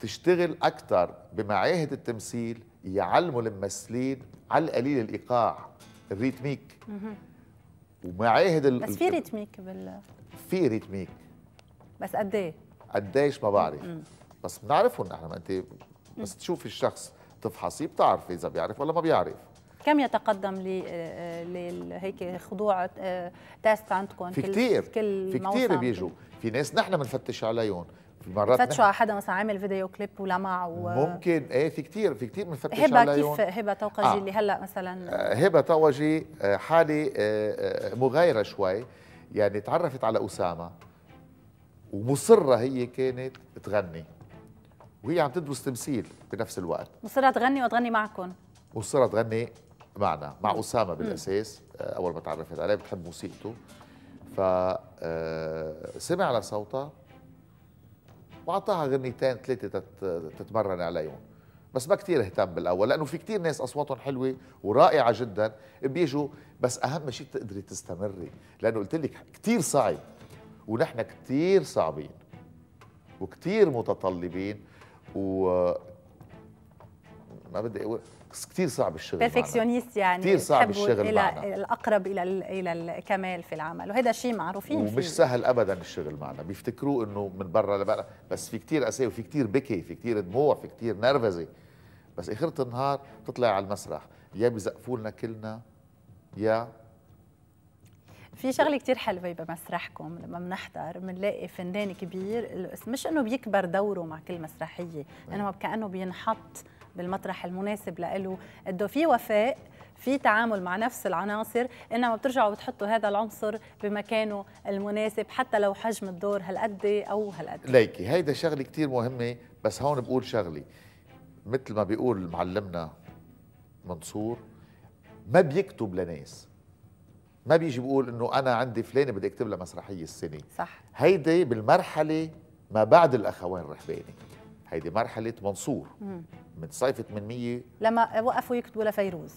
تشتغل اكثر بمعاهد التمثيل يعلموا الممثلين على القليل الايقاع الريتميك ومعاهد ال... بس في ريتميك بال في ريتميك بس قد ايه؟ قد ايش ما بعرف بس بنعرفهم نحن ما انت بس تشوفي الشخص تفحصيه بتعرفي اذا بيعرف ولا ما بيعرف كم يتقدم ل آه، آه، هيك خضوع آه، تيست عندكم في كثير في كثير بيجوا في ناس نحن بنفتش عليهم مرات فتشوا على حدا مثلا عامل فيديو كليب ولمع و... ممكن ايه في كثير في كثير بنفتش عليهم هبه كيف هبه توقجي آه. اللي هلا مثلا هبه توقجي حالي مغايره شوي يعني تعرفت على اسامه ومصره هي كانت تغني وهي عم تدرس تمثيل بنفس الوقت مصره تغني وتغني معكم مصره تغني معنا مع اسامه بالاساس آه، اول ما تعرفت عليه بتحب موسيقته ف آه، سمع على صوتها واعطاها غنيتين ثلاثه تتمرن عليهم بس ما كثير اهتم بالاول لانه في كثير ناس اصواتهم حلوه ورائعه جدا بيجوا بس اهم شيء تقدري تستمري لانه قلت لك كثير صعب ونحن كتير صعبين وكتير متطلبين و ما بدي اقول كثير صعب الشغل بيرفكسيونيست يعني كثير صعب الشغل الى معنا. الاقرب الى الى الكمال في العمل وهذا شيء معروفين ومش فيه. سهل ابدا الشغل معنا بيفتكروا انه من برا لبرا بس في كثير قساوه في كثير بكي في كثير دموع في كثير نرفزه بس اخره النهار تطلع على المسرح يا بزقفوا لنا كلنا يا في شغله كثير حلوه بمسرحكم لما بنحضر بنلاقي فنان كبير مش انه بيكبر دوره مع كل مسرحيه انما كانه بينحط بالمطرح المناسب لإله قده في وفاء في تعامل مع نفس العناصر انما بترجعوا بتحطوا هذا العنصر بمكانه المناسب حتى لو حجم الدور هالقد او هالقد ليكي هيدا شغله كثير مهمه بس هون بقول شغله مثل ما بيقول معلمنا منصور ما بيكتب لناس ما بيجي بيقول انه انا عندي فلانه بدي اكتب لها مسرحيه السنه صح هيدي بالمرحله ما بعد الاخوان الرحباني هيدي مرحله منصور مم. من صيف 800 لما وقفوا يكتبوا لفيروز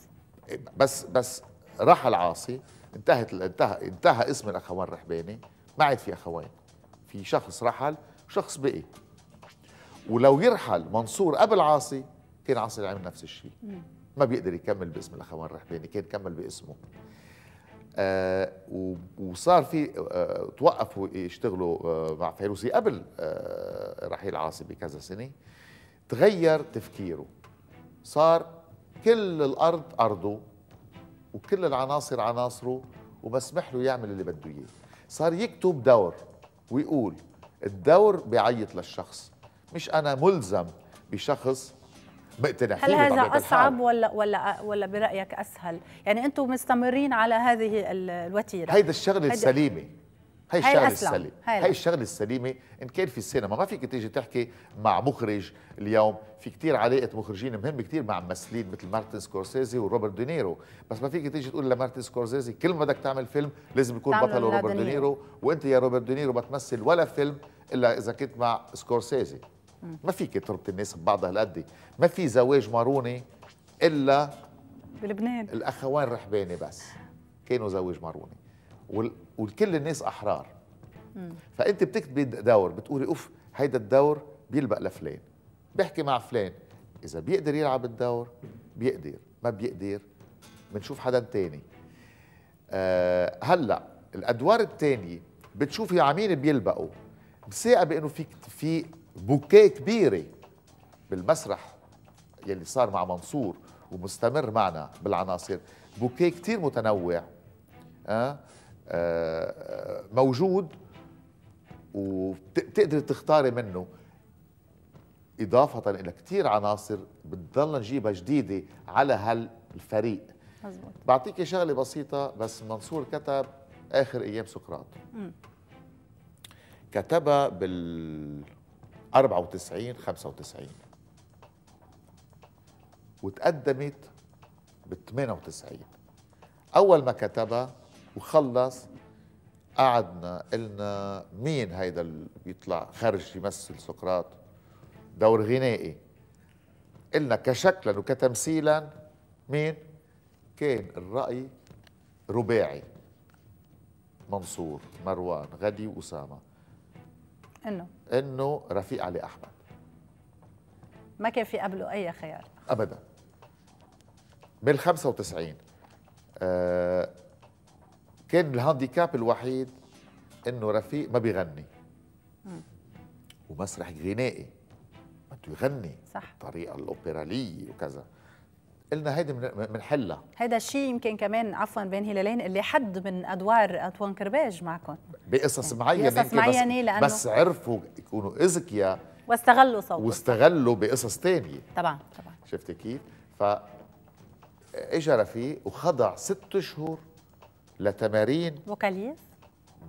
بس بس راح العاصي انتهت انتهى انتهى اسم الاخوان الرحباني ما عاد في اخوان في شخص رحل شخص بقي ولو يرحل منصور قبل عاصي كان عاصي يعمل نفس الشيء ما بيقدر يكمل باسم الاخوان الرحباني كان كمل باسمه آه وصار في آه توقفوا يشتغلوا آه مع فيروسي قبل آه، رحيل عاصي بكذا سنه تغير تفكيره صار كل الارض ارضه وكل العناصر عناصره وبسمح له يعمل اللي بده اياه صار يكتب دور ويقول الدور بيعيط للشخص مش انا ملزم بشخص بقتنع هل هذا اصعب ولا ولا ولا برايك اسهل؟ يعني انتم مستمرين على هذه الوتيره هيدا الشغله السليمه هي الشغله السليمه هي الشغله السليمه ان كان في السينما ما فيك تيجي تحكي مع مخرج اليوم في كتير علاقه مخرجين مهم كتير مع ممثلين مثل مارتن سكورسيزي وروبرت دينيرو بس ما فيك تيجي تقول لمارتن سكورسيزي كل ما بدك تعمل فيلم لازم يكون بطله روبرت دينيرو وانت يا روبرت دينيرو ما تمثل ولا فيلم الا اذا كنت مع سكورسيزي ما فيك تربطي الناس ببعضها هالقد ما في زواج ماروني الا بلبنان الاخوان رحباني بس كانوا زواج ماروني وال... والكل الناس احرار مم. فانت بتكتبي دور بتقولي اوف هيدا الدور بيلبق لفلان بحكي مع فلان اذا بيقدر يلعب الدور بيقدر ما بيقدر بنشوف حدا تاني أه هلا الادوار الثانيه بتشوفي على مين بيلبقوا بثقه بانه في في بوكيه كبيره بالمسرح يلي صار مع منصور ومستمر معنا بالعناصر بوكيه كتير متنوع أه؟ أه موجود وبتقدري تختاري منه إضافة إلى كتير عناصر بتضل نجيبها جديدة على هالفريق مزبوط. بعطيك شغلة بسيطة بس منصور كتب آخر أيام سقراط كتبها بال 94 95 وتقدمت ب 98 اول ما كتبها وخلص قعدنا قلنا مين هيدا اللي بيطلع خارج يمثل سقراط دور غنائي قلنا كشكلا وكتمثيلا مين كان الرأي رباعي منصور مروان غدي وأسامة انه انه رفيق علي احمد ما كان في قبله اي خيار ابدا بال 95 آه كان الهانديكاب الوحيد انه رفيق ما بيغني ومسرح غنائي بده يغني صح الطريقه الاوبراليه وكذا قلنا هيدي بنحلها هيدا الشيء يمكن كمان عفوا بين هلالين اللي حد من ادوار انطوان كرباج معكم بقصص يعني معينه بقصص معينه لانه بس عرفوا يكونوا اذكياء واستغلوا صوتهم واستغلوا بقصص ثانيه طبعا طبعا شفتي كيف؟ ف اجى رفيق وخضع ست شهور لتمارين فوكاليز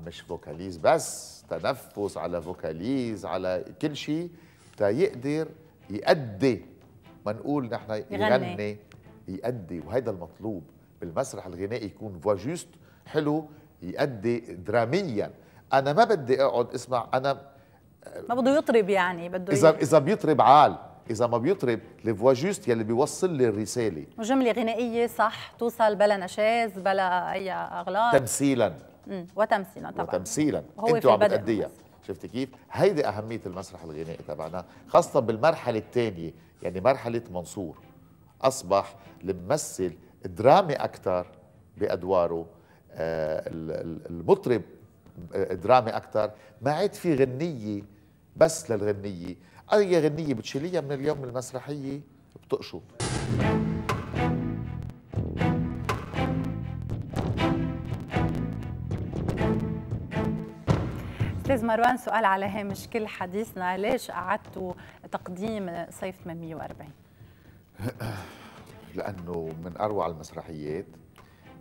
مش فوكاليز بس تنفس على فوكاليز على كل شيء تا يقدر يأدي نقول نحن يغني, يأدي وهذا المطلوب بالمسرح الغنائي يكون فوا جوست حلو يأدي دراميا انا ما بدي اقعد اسمع انا ما بده يطرب يعني بده اذا اذا بيطرب عال اذا ما بيطرب الفوا جوست يلي بيوصل لي الرساله وجمله غنائيه صح توصل بلا نشاز بلا اي اغلاط تمثيلا امم وتمثيلا طبعا وتمثيلا انتوا عم بتأديها شفتي كيف؟ هيدي أهمية المسرح الغنائي تبعنا خاصة بالمرحلة الثانية يعني مرحلة منصور أصبح الممثل درامي أكثر بأدواره آه، المطرب آه، درامي أكثر ما عاد في غنية بس للغنية أي غنية بتشيليها من اليوم المسرحية بتقشط استاذ مروان سؤال على هامش كل حديثنا ليش قعدتوا تقديم صيف 840 لانه من اروع المسرحيات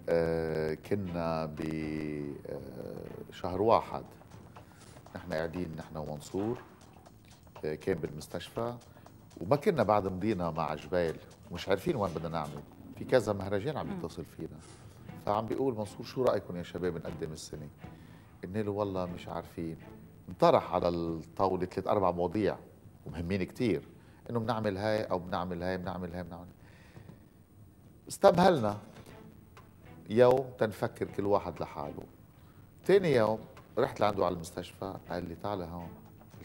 آه، كنا بشهر آه، واحد نحن قاعدين نحن ومنصور آه، كان بالمستشفى وما كنا بعد مضينا مع جبال ومش عارفين وين بدنا نعمل في كذا مهرجان عم يتصل فينا فعم بيقول منصور شو رايكم يا شباب نقدم السنه قلنا له والله مش عارفين انطرح على الطاوله ثلاث اربع مواضيع ومهمين كتير انه بنعمل هاي او بنعمل هاي بنعمل هاي بنعمل استبهلنا يوم تنفكر كل واحد لحاله تاني يوم رحت لعنده على المستشفى قال لي تعال هون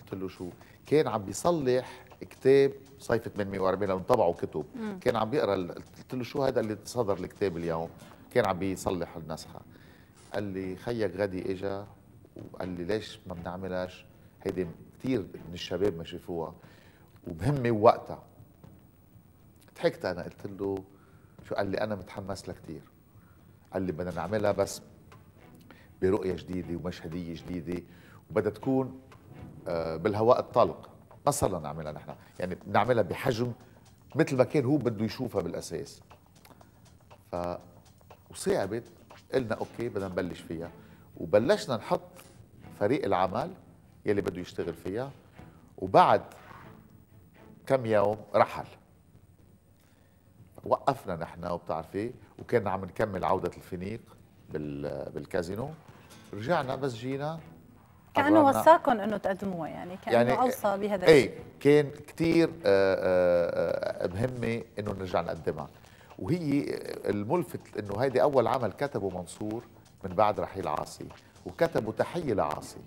قلت له شو كان عم بيصلح كتاب صيف 840 لانه طبعوا كتب مم. كان عم بيقرا قلت له شو هذا اللي صدر الكتاب اليوم كان عم بيصلح النسخه قال لي خيك غادي اجا وقال لي ليش ما بنعملهاش هيدي كثير من الشباب ما شافوها ومهمه وقتها ضحكت انا قلت له شو قال لي انا متحمس لها كثير قال لي بدنا نعملها بس برؤيه جديده ومشهديه جديده وبدها تكون آه، بالهواء الطلق ما صرنا نعملها نحن يعني بنعملها بحجم مثل ما كان هو بده يشوفها بالاساس ف وصعبت قلنا اوكي بدنا نبلش فيها وبلشنا نحط فريق العمل يلي بده يشتغل فيها وبعد كم يوم رحل وقفنا نحن وبتعرفي وكنا عم نكمل عودة الفينيق بالكازينو رجعنا بس جينا كانه وصاكم انه تقدموها يعني كانه يعني اوصى بهذا إيه، الشيء ايه كان كثير مهمه آه، آه، آه، انه نرجع نقدمها وهي الملفت انه هيدي اول عمل كتبه منصور من بعد رحيل عاصي وكتبه تحيه لعاصي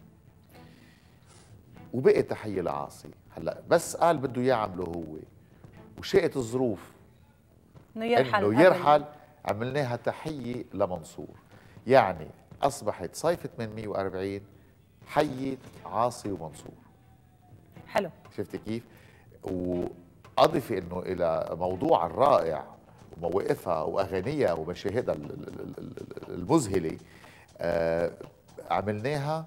وبقي تحيه لعاصي هلا بس قال بده يعمله هو وشاءت الظروف انه يرحل انه يرحل عملناها تحيه لمنصور يعني اصبحت صيف 840 حيه عاصي ومنصور حلو شفتي كيف واضف انه الى موضوع الرائع ومواقفها واغانيها ومشاهدها المذهله آه، عملناها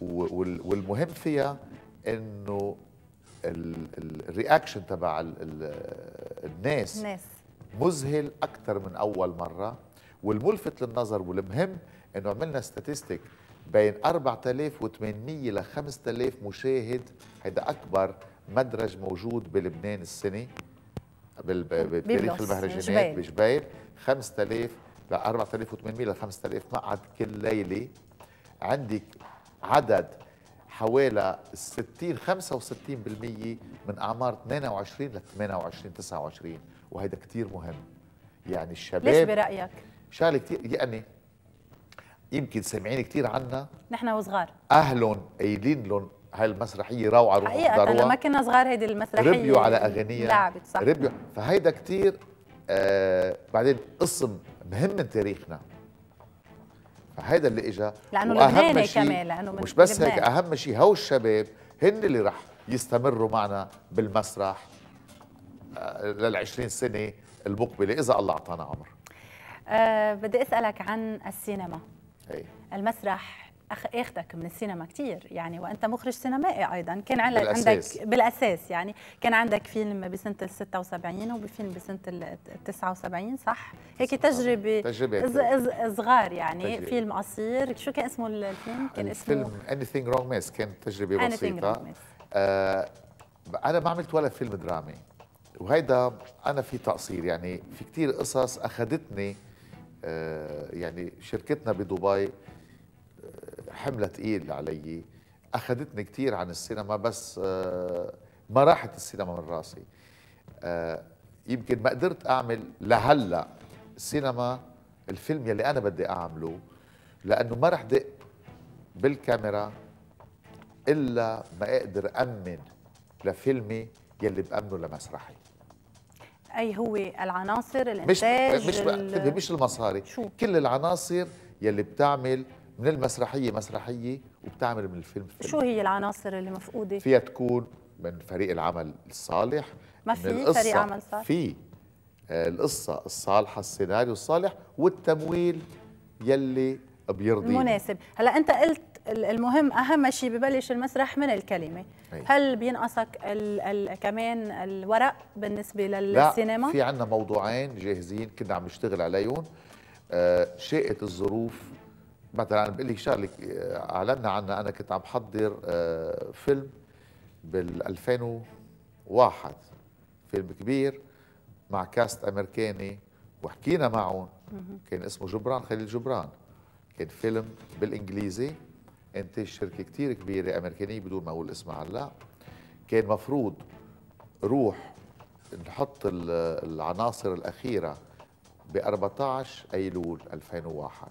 والمهم فيها انه الرياكشن تبع الناس الناس مذهل اكثر من اول مره والملفت للنظر والمهم انه عملنا ستاتستيك بين 4800 ل 5000 مشاهد هذا اكبر مدرج موجود بلبنان السنه بتاريخ المهرجانات بجبيل 5000 ل 4800 ل 5000 مقعد كل ليله عندك عدد حوالي 60 65% من اعمار 22 ل 28 29 وهذا كثير مهم يعني الشباب ليش برايك؟ شغله كثير يعني يمكن سامعين كثير عنا نحن وصغار اهلهم قايلين لهم هالمسرحيه روعه روعه حقيقه لما كنا صغار هيدي المسرحيه ربيوا على اغانيها لعبت صح ربيوا فهيدا كثير آه بعدين قسم مهم من تاريخنا فهيدا اللي اجى لانه لبناني كمان لانه مش بس هيك اهم شيء هو الشباب هن اللي رح يستمروا معنا بالمسرح آه، لل 20 سنه المقبله اذا الله اعطانا عمر أه بدي اسالك عن السينما أي. المسرح اخذك من السينما كثير يعني وانت مخرج سينمائي ايضا كان عندك بالاساس بالاساس يعني كان عندك فيلم بسنه ال 76 وفيلم بسنه ال 79 صح هيك تجربه تجربه صغار يعني تجربة. فيلم قصير شو كان اسمه الفيلم كان اسمه الفيلم Anything Wrong ميس كان تجربه بسيطه آه انا ما عملت ولا فيلم درامي وهيدا انا في تقصير يعني في كثير قصص اخذتني آه يعني شركتنا بدبي حملة ثقيل علي أخذتني كثير عن السينما بس آه، ما راحت السينما من راسي آه، يمكن ما قدرت أعمل لهلأ السينما الفيلم يلي أنا بدي أعمله لأنه ما راح دق بالكاميرا إلا ما أقدر أمن لفيلمي يلي بأمنه لمسرحي اي هو العناصر الانتاج مش مش مش المصاري شو؟ كل العناصر يلي بتعمل من المسرحيه مسرحيه وبتعمل من الفيلم فيلم. شو هي العناصر اللي مفقوده فيها تكون من فريق العمل الصالح ما في فريق عمل صالح في آه، القصه الصالحه السيناريو الصالح والتمويل يلي بيرضي مناسب هلا انت قلت المهم اهم شيء ببلش المسرح من الكلمه هي. هل بينقصك الـ الـ كمان الورق بالنسبه للسينما لا في عندنا موضوعين جاهزين كنا عم نشتغل عليهم آه شاءت الظروف مثلا عم بقول لك شغله آه، اعلنا عنها انا كنت عم بحضر آه، فيلم بال 2001 فيلم كبير مع كاست امريكاني وحكينا معهم كان اسمه جبران خليل جبران كان فيلم بالانجليزي انتاج شركه كثير كبيره امريكانيه بدون ما اقول اسمها هلا كان مفروض روح نحط العناصر الاخيره ب 14 ايلول 2001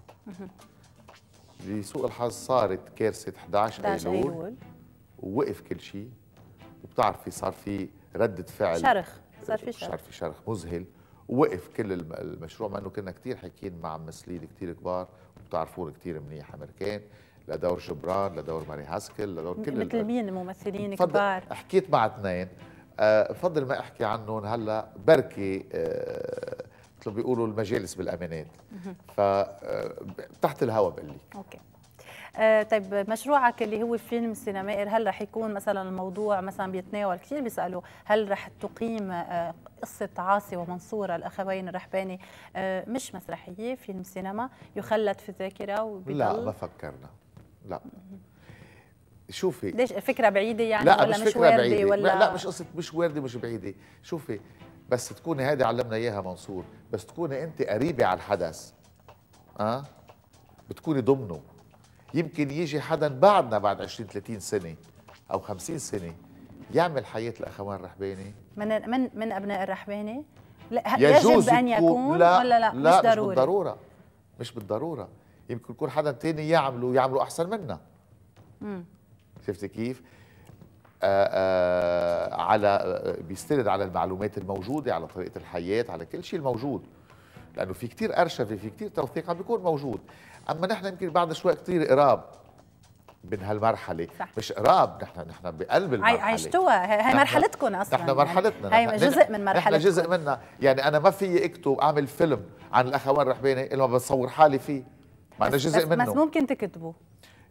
لسوء الحظ صارت كارثه 11, 11 ايلول, ووقف كل شيء وبتعرفي صار في رده فعل شرخ صار في شرخ صار في شرخ مذهل ووقف كل المشروع مع انه كنا كثير حكين مع ممثلين كثير كبار وبتعرفون كثير منيح امريكان لدور جبران لدور ماري هاسكل لدور كل مثل مين الممثلين كبار حكيت مع اثنين أه فضل ما احكي عنهم هلا بركي أه مثل بيقولوا المجالس بالامانات ف آه، تحت الهواء بقول لك اوكي آه طيب مشروعك اللي هو فيلم سينمائي هل رح يكون مثلا الموضوع مثلا بيتناول كثير بيسالوا هل رح تقيم آه قصة عاصي ومنصورة الأخوين الرحباني آه، مش مسرحية فيلم سينما يخلد في الذاكرة وبضل لا ما فكرنا لا شوفي ليش فكرة بعيدة يعني لا ولا مش, مش فكرة وردي بعيدة ولا لا, لا مش قصة مش وردي مش بعيدة شوفي بس تكوني هذه علمنا اياها منصور بس تكوني انت قريبه على الحدث اه بتكوني ضمنه يمكن يجي حدا بعدنا بعد 20 30 سنه او 50 سنه يعمل حياه الاخوان الرحباني من من من ابناء الرحباني لا يجوز يجب ان يكون لا ولا لا, لا مش ضروري مش بالضروره مش بالضروره يمكن يكون حدا تاني يعملوا يعملوا احسن منا شفتي كيف؟ آه، آه، على آه، بيستند على المعلومات الموجوده على طريقه الحياه على كل شيء الموجود لانه في كتير ارشفه في كتير توثيق عم بيكون موجود اما نحن يمكن بعد شوي كتير قراب من هالمرحله صح. مش قراب نحن نحن بقلب المرحله عشتوها هي مرحلتكم اصلا نحن مرحلتنا هي جزء من مرحلتنا نحن جزء منها يعني انا ما في اكتب اعمل فيلم عن الاخوان الرحباني الا ما بصور حالي فيه ما انا جزء بس منه بس ممكن تكتبوا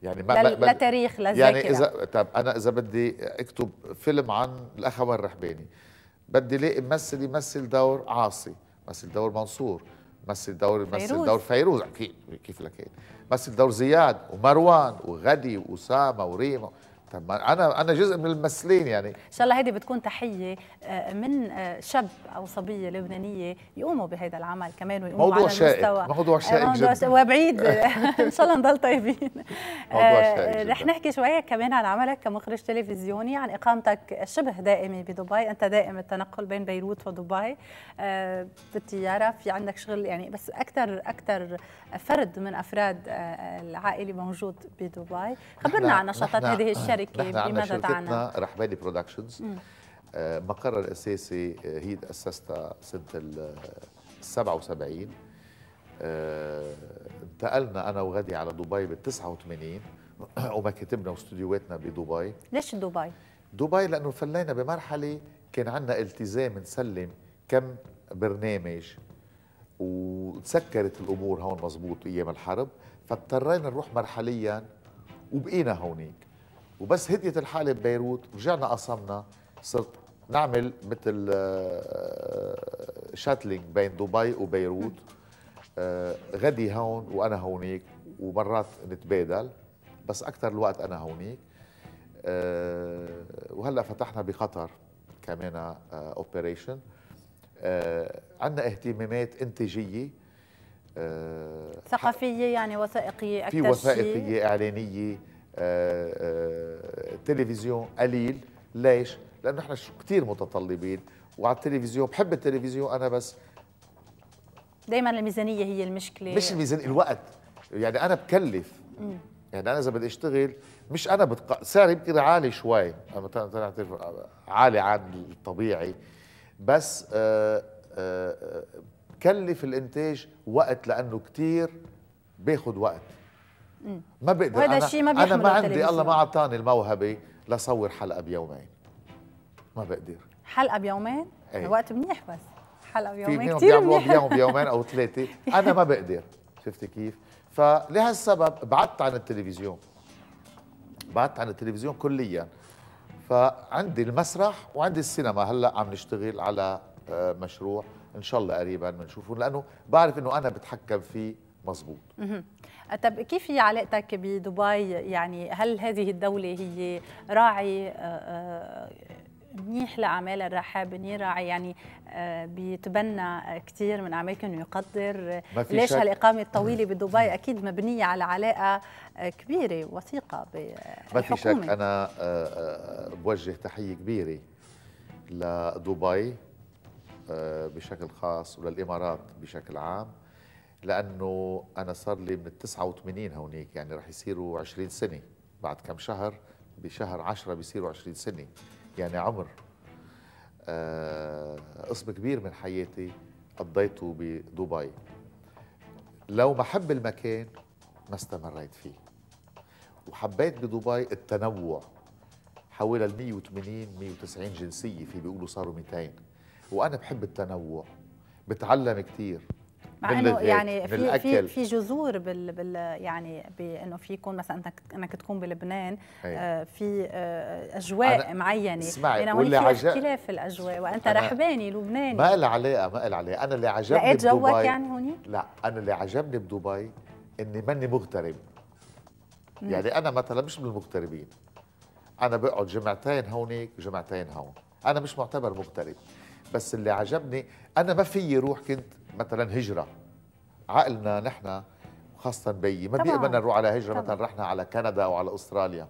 يعني ما لا, لا تاريخ لا يعني ذاكره يعني اذا طب انا اذا بدي اكتب فيلم عن الاخوه الرحباني بدي لاقي ممثل يمثل دور عاصي مثل دور منصور مثل دور مثل دور فيروز اكيد كيف لك إيه؟ مثل دور زياد ومروان وغدي واسامه وريما طب انا انا جزء من الممثلين يعني ان شاء الله هيدي بتكون تحيه آه، من آه، شاب او صبيه لبنانيه يقوموا بهذا العمل كمان ويقوموا موضوع على شائك. المستوى موضوع آه، شائك موضوع جدا وبعيد *laughs* *laughs* ان شاء الله نضل طيبين *laughs* موضوع شائك رح نحكي شويه كمان عن عملك كمخرج تلفزيوني عن اقامتك شبه دائمه بدبي انت دائم التنقل بين بيروت ودبي بالطياره في عندك شغل يعني بس اكثر اكثر فرد من افراد العائله موجود بدبي خبرنا عن نشاطات هذه الشركه الشركة بماذا شركتنا رحبالي برودكشنز آه، مقرها الاساسي آه، هي تاسستها سنه ال 77 آه، انتقلنا انا وغادي على دبي بال 89 *clears throat* ومكاتبنا واستوديواتنا بدبي ليش دبي؟ دبي لانه فلينا بمرحله كان عندنا التزام نسلم كم برنامج وتسكرت الامور هون مضبوط ايام الحرب فاضطرينا نروح مرحليا وبقينا هونيك وبس هديت الحاله ببيروت رجعنا قصمنا صرت نعمل مثل آه، شاتلينج بين دبي وبيروت آه، غدي هون وانا هونيك ومرات نتبادل بس اكثر الوقت انا هونيك آه، وهلا فتحنا بقطر كمان اوبريشن عندنا اهتمامات انتاجيه ثقافيه يعني وثائقيه اكثر في وثائقيه اعلانيه آه، آه، تلفزيون قليل ليش؟ لانه احنا كثير متطلبين وعلى التلفزيون بحب التلفزيون انا بس دائما الميزانيه هي المشكله مش الميزانيه الوقت يعني انا بكلف مم. يعني انا اذا بدي اشتغل مش انا بتق... سعري يمكن عالي شوي عالي عن الطبيعي بس آه، بكلف الانتاج وقت لانه كثير بياخذ وقت ما بقدر وهذا الشيء ما انا ما عندي الله ما اعطاني الموهبه لصور حلقه بيومين ما بقدر حلقه بيومين؟ أي. وقت منيح بس حلقه بيومين كثير منيح بيوم بيومين او ثلاثه *laughs* انا ما بقدر شفتي كيف؟ فلهالسبب بعدت عن التلفزيون بعدت عن التلفزيون كليا فعندي المسرح وعندي السينما هلا عم نشتغل على آه، مشروع ان شاء الله قريبا بنشوفه لانه بعرف انه انا بتحكم فيه مزبوط طب كيف هي علاقتك بدبي يعني هل هذه الدولة هي راعي آه، آه، منيح لأعمال الرحابني راعي يعني آه، بيتبنى كثير من أعمالكم ويقدر ليش شك. هالإقامة الطويلة بدبي أكيد مبنية على علاقة كبيرة وثيقة بالحكومة ما في شك أنا بوجه تحية كبيرة لدبي بشكل خاص وللإمارات بشكل عام لانه انا صار لي من 89 هونيك يعني رح يصيروا 20 سنه بعد كم شهر بشهر 10 بيصيروا 20 سنه يعني عمر آه، قسم كبير من حياتي قضيته بدبي لو ما حب المكان ما استمريت فيه وحبيت بدبي التنوع حوالي ال 180 190 جنسيه في بيقولوا صاروا 200 وانا بحب التنوع بتعلم كثير مع انه يعني في في في جذور بال, بال يعني بانه في يكون مثلا انك انك تكون بلبنان أيوة. آه في آه اجواء معينه اسمعي واللي عجب اختلاف الاجواء وانت رحباني لبناني ما لها علاقه ما لها علاقه انا اللي عجبني لقيت جوك يعني هونيك؟ لا انا اللي عجبني بدبي اني ماني مغترب يعني انا مثلا مش من المغتربين انا بقعد جمعتين هونيك جمعتين هون انا مش معتبر مغترب بس اللي عجبني انا ما فيي روح كنت مثلا هجره عقلنا نحن خاصه بي ما بيقبلنا نروح على هجره طبعا. مثلا رحنا على كندا او على استراليا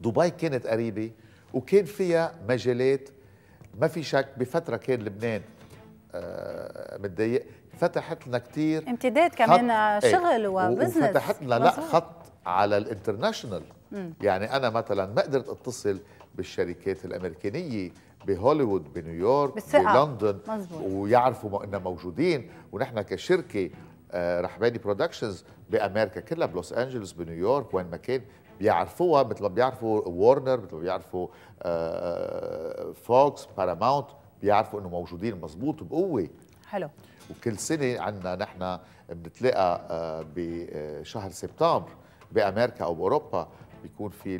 دبي كانت قريبه وكان فيها مجالات ما في شك بفتره كان لبنان آه، متضايق فتحت لنا كثير امتداد كمان إيه. شغل وبزنس فتحت لنا لا خط على الانترناشنال يعني انا مثلا ما قدرت اتصل بالشركات الامريكانيه بهوليوود بنيويورك بالثقة. بلندن مزبوط. ويعرفوا اننا موجودين ونحن كشركه آه، رحباني برودكشنز بامريكا كلها بلوس انجلوس بنيويورك وين ما كان بيعرفوها مثل ما بيعرفوا وورنر مثل ما بيعرفوا فوكس آه، باراماونت آه، بيعرفوا انه موجودين مزبوط بقوه حلو وكل سنه عندنا نحن بنتلاقى بشهر سبتمبر بامريكا او باوروبا بيكون في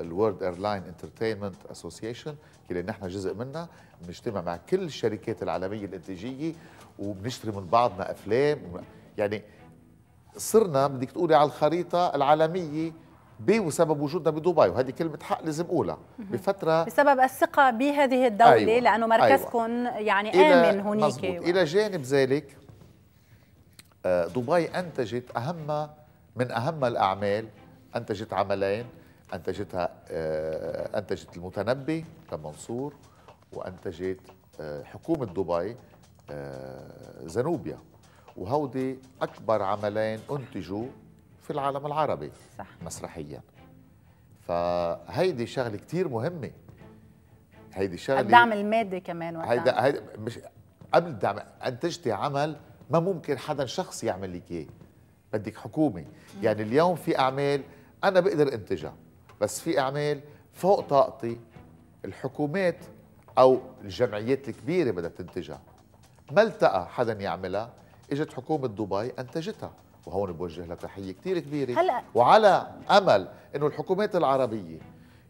الورد ايرلاين انترتينمنت اسوسيشن اللي نحن جزء منها بنجتمع مع كل الشركات العالميه الانتاجيه وبنشتري من بعضنا افلام يعني صرنا بدك تقولي على الخريطه العالميه بسبب وجودنا بدبي وهذه كلمة حق لازم أقولها بفترة بسبب الثقة بهذه الدولة أيوة لأنه أيوة. مركزكم أيوة يعني آمن هناك إلى جانب ذلك آه، دبي أنتجت أهم من أهم الأعمال انتجت عملين انتجتها انتجت آه، المتنبي منصور وانتجت آه، حكومه دبي آه، زنوبيا وهودي اكبر عملين انتجوا في العالم العربي صح. مسرحيا فهيدي شغله كثير مهمه هيدي شغله الدعم المادي كمان وقتها هيدا هيدا مش قبل الدعم انتجتي عمل ما ممكن حدا شخص يعمل لك اياه بدك حكومه يعني اليوم في اعمال انا بقدر انتجها بس في اعمال فوق طاقتي الحكومات او الجمعيات الكبيره بدها تنتجها ما التقى حدا يعملها اجت حكومه دبي انتجتها وهون بوجه لها تحيه كثير كبيره هلا وعلى امل انه الحكومات العربيه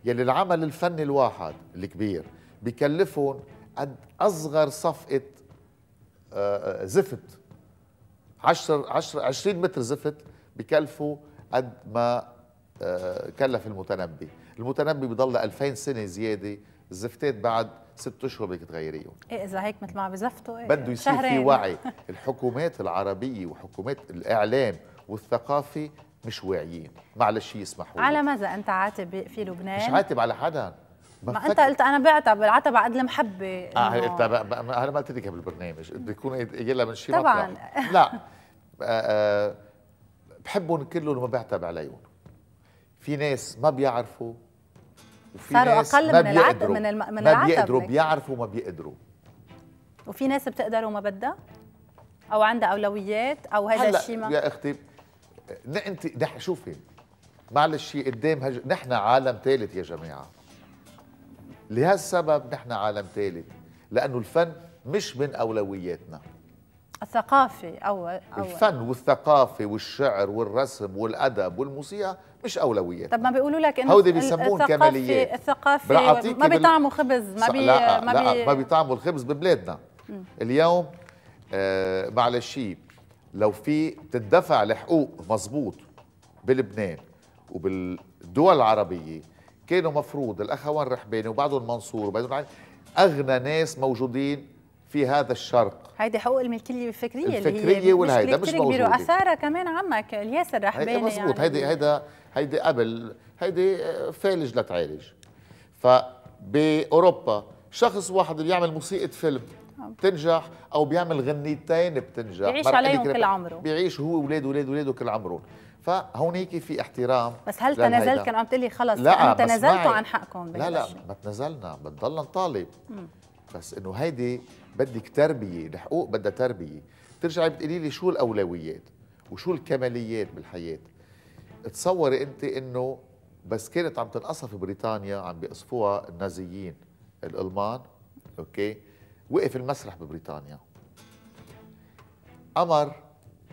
يلي العمل الفني الواحد الكبير بكلفهم قد اصغر صفقه آه، آه، زفت 10 10 20 متر زفت بكلفوا قد ما آه، كلف المتنبي المتنبي بضل 2000 سنه زياده الزفتات بعد ست اشهر بدك تغيريهم ايه اذا هيك مثل ما عم بزفتوا إيه بده يصير في وعي *laughs* الحكومات العربيه وحكومات الاعلام والثقافه مش واعيين معلش يسمحوا على ماذا انت عاتب في لبنان مش عاتب على حدا ما انت قلت انا بعتب العتب على قد المحبه اه انت انا ما قلت لك بالبرنامج بده يكون إيه، يلا من شيء طبعا مطلع. لا آه آه بحبهم كلهم وما بعتب عليهم في ناس ما بيعرفوا وفي صاروا ناس اقل ما من العتب من, الم... من ما بيقدروا بيعرفوا ما بيقدروا وفي ناس بتقدر وما بدها او عندها اولويات او هذا الشيء ما يا اختي انت نحن شوفي معلش قدام هج... نحن عالم ثالث يا جماعه لهالسبب نحن عالم ثالث لانه الفن مش من اولوياتنا الثقافه اول, أول. الفن والثقافه والشعر والرسم والادب والموسيقى مش اولويات طب ما بيقولوا لك انه هودي بيسموه كماليات الثقافه ما بيطعموا خبز ما بي لا ما, بي ما بيطعموا الخبز ببلادنا م. اليوم آه معلش لو في تدفع لحقوق مزبوط بلبنان وبالدول العربيه كانوا مفروض الاخوان رحباني وبعضهم منصور وبعضهم اغنى ناس موجودين في هذا الشرق هيدي حقوق الملكيه الفكريه الفكريه والهيدا مش موجوده اثارها كمان عمك الياس الرحباني مزبوط يعني. هيدي هيدا هيدي قبل هيدي آه، فالج لتعالج فبأوروبا شخص واحد بيعمل موسيقى فيلم بتنجح او بيعمل غنيتين بتنجح بيعيش عليهم كل عمره بيعيش هو ولاد ولاد واولاده كل عمره فهونيك في احترام بس هل تنازلت كان عم تقولي خلص لا تنازلتوا عن حقكم لا لا ما تنازلنا بنضلنا نطالب بس انه هيدي بدك تربيه الحقوق بدها تربيه بترجعي بتقولي لي شو الاولويات وشو الكماليات بالحياه تصوري انت انه بس كانت عم تنقصها في بريطانيا عم بيقصفوها النازيين الالمان اوكي وقف المسرح ببريطانيا امر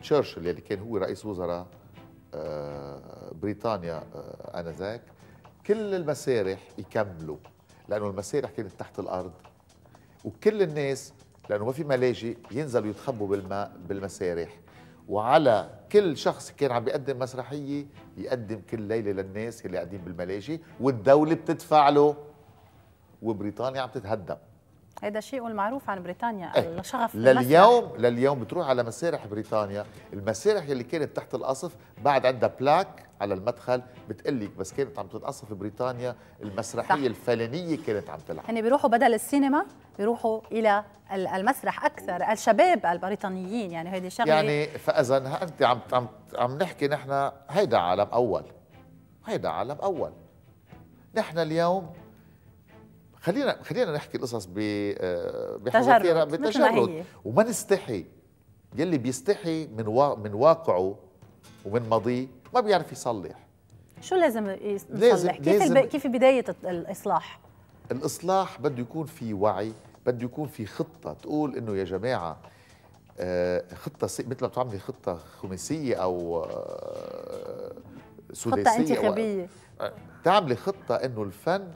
تشرشل اللي كان هو رئيس وزراء آه، بريطانيا آه، انذاك كل المسارح يكملوا لانه المسارح كانت تحت الارض وكل الناس لانه ما في ملاجئ ينزلوا يتخبوا بالماء بالمسارح وعلى كل شخص كان عم بيقدم مسرحيه يقدم كل ليله للناس اللي قاعدين بالملاجئ والدوله بتدفع له وبريطانيا عم تتهدم هذا شيء المعروف عن بريطانيا ايه. الشغف لليوم المسرح. لليوم بتروح على مسارح بريطانيا المسارح اللي كانت تحت القصف بعد عندها بلاك على المدخل بتقلك بس كانت عم تتقصف بريطانيا المسرحيه صح. الفلانيه كانت عم تلعب يعني بيروحوا بدل السينما بيروحوا الى المسرح اكثر الشباب البريطانيين يعني هيدي شغله يعني فاذا انت عم عم عم نحكي نحن هيدا عالم اول هيدا عالم اول نحن اليوم خلينا خلينا نحكي القصص ب آه، بتجرد بتجرد وما نستحي يلي بيستحي من وا... من واقعه ومن ماضيه ما بيعرف يصلح شو لازم يصلح لازم كيف لازم الب... كيف بدايه الاصلاح الاصلاح بده يكون في وعي بده يكون في خطه تقول انه يا جماعه آه، خطه سي... مثل ما بتعملي خطه خماسيه او آه، سداسيه خطه انتخابيه تعملي خطه انه الفن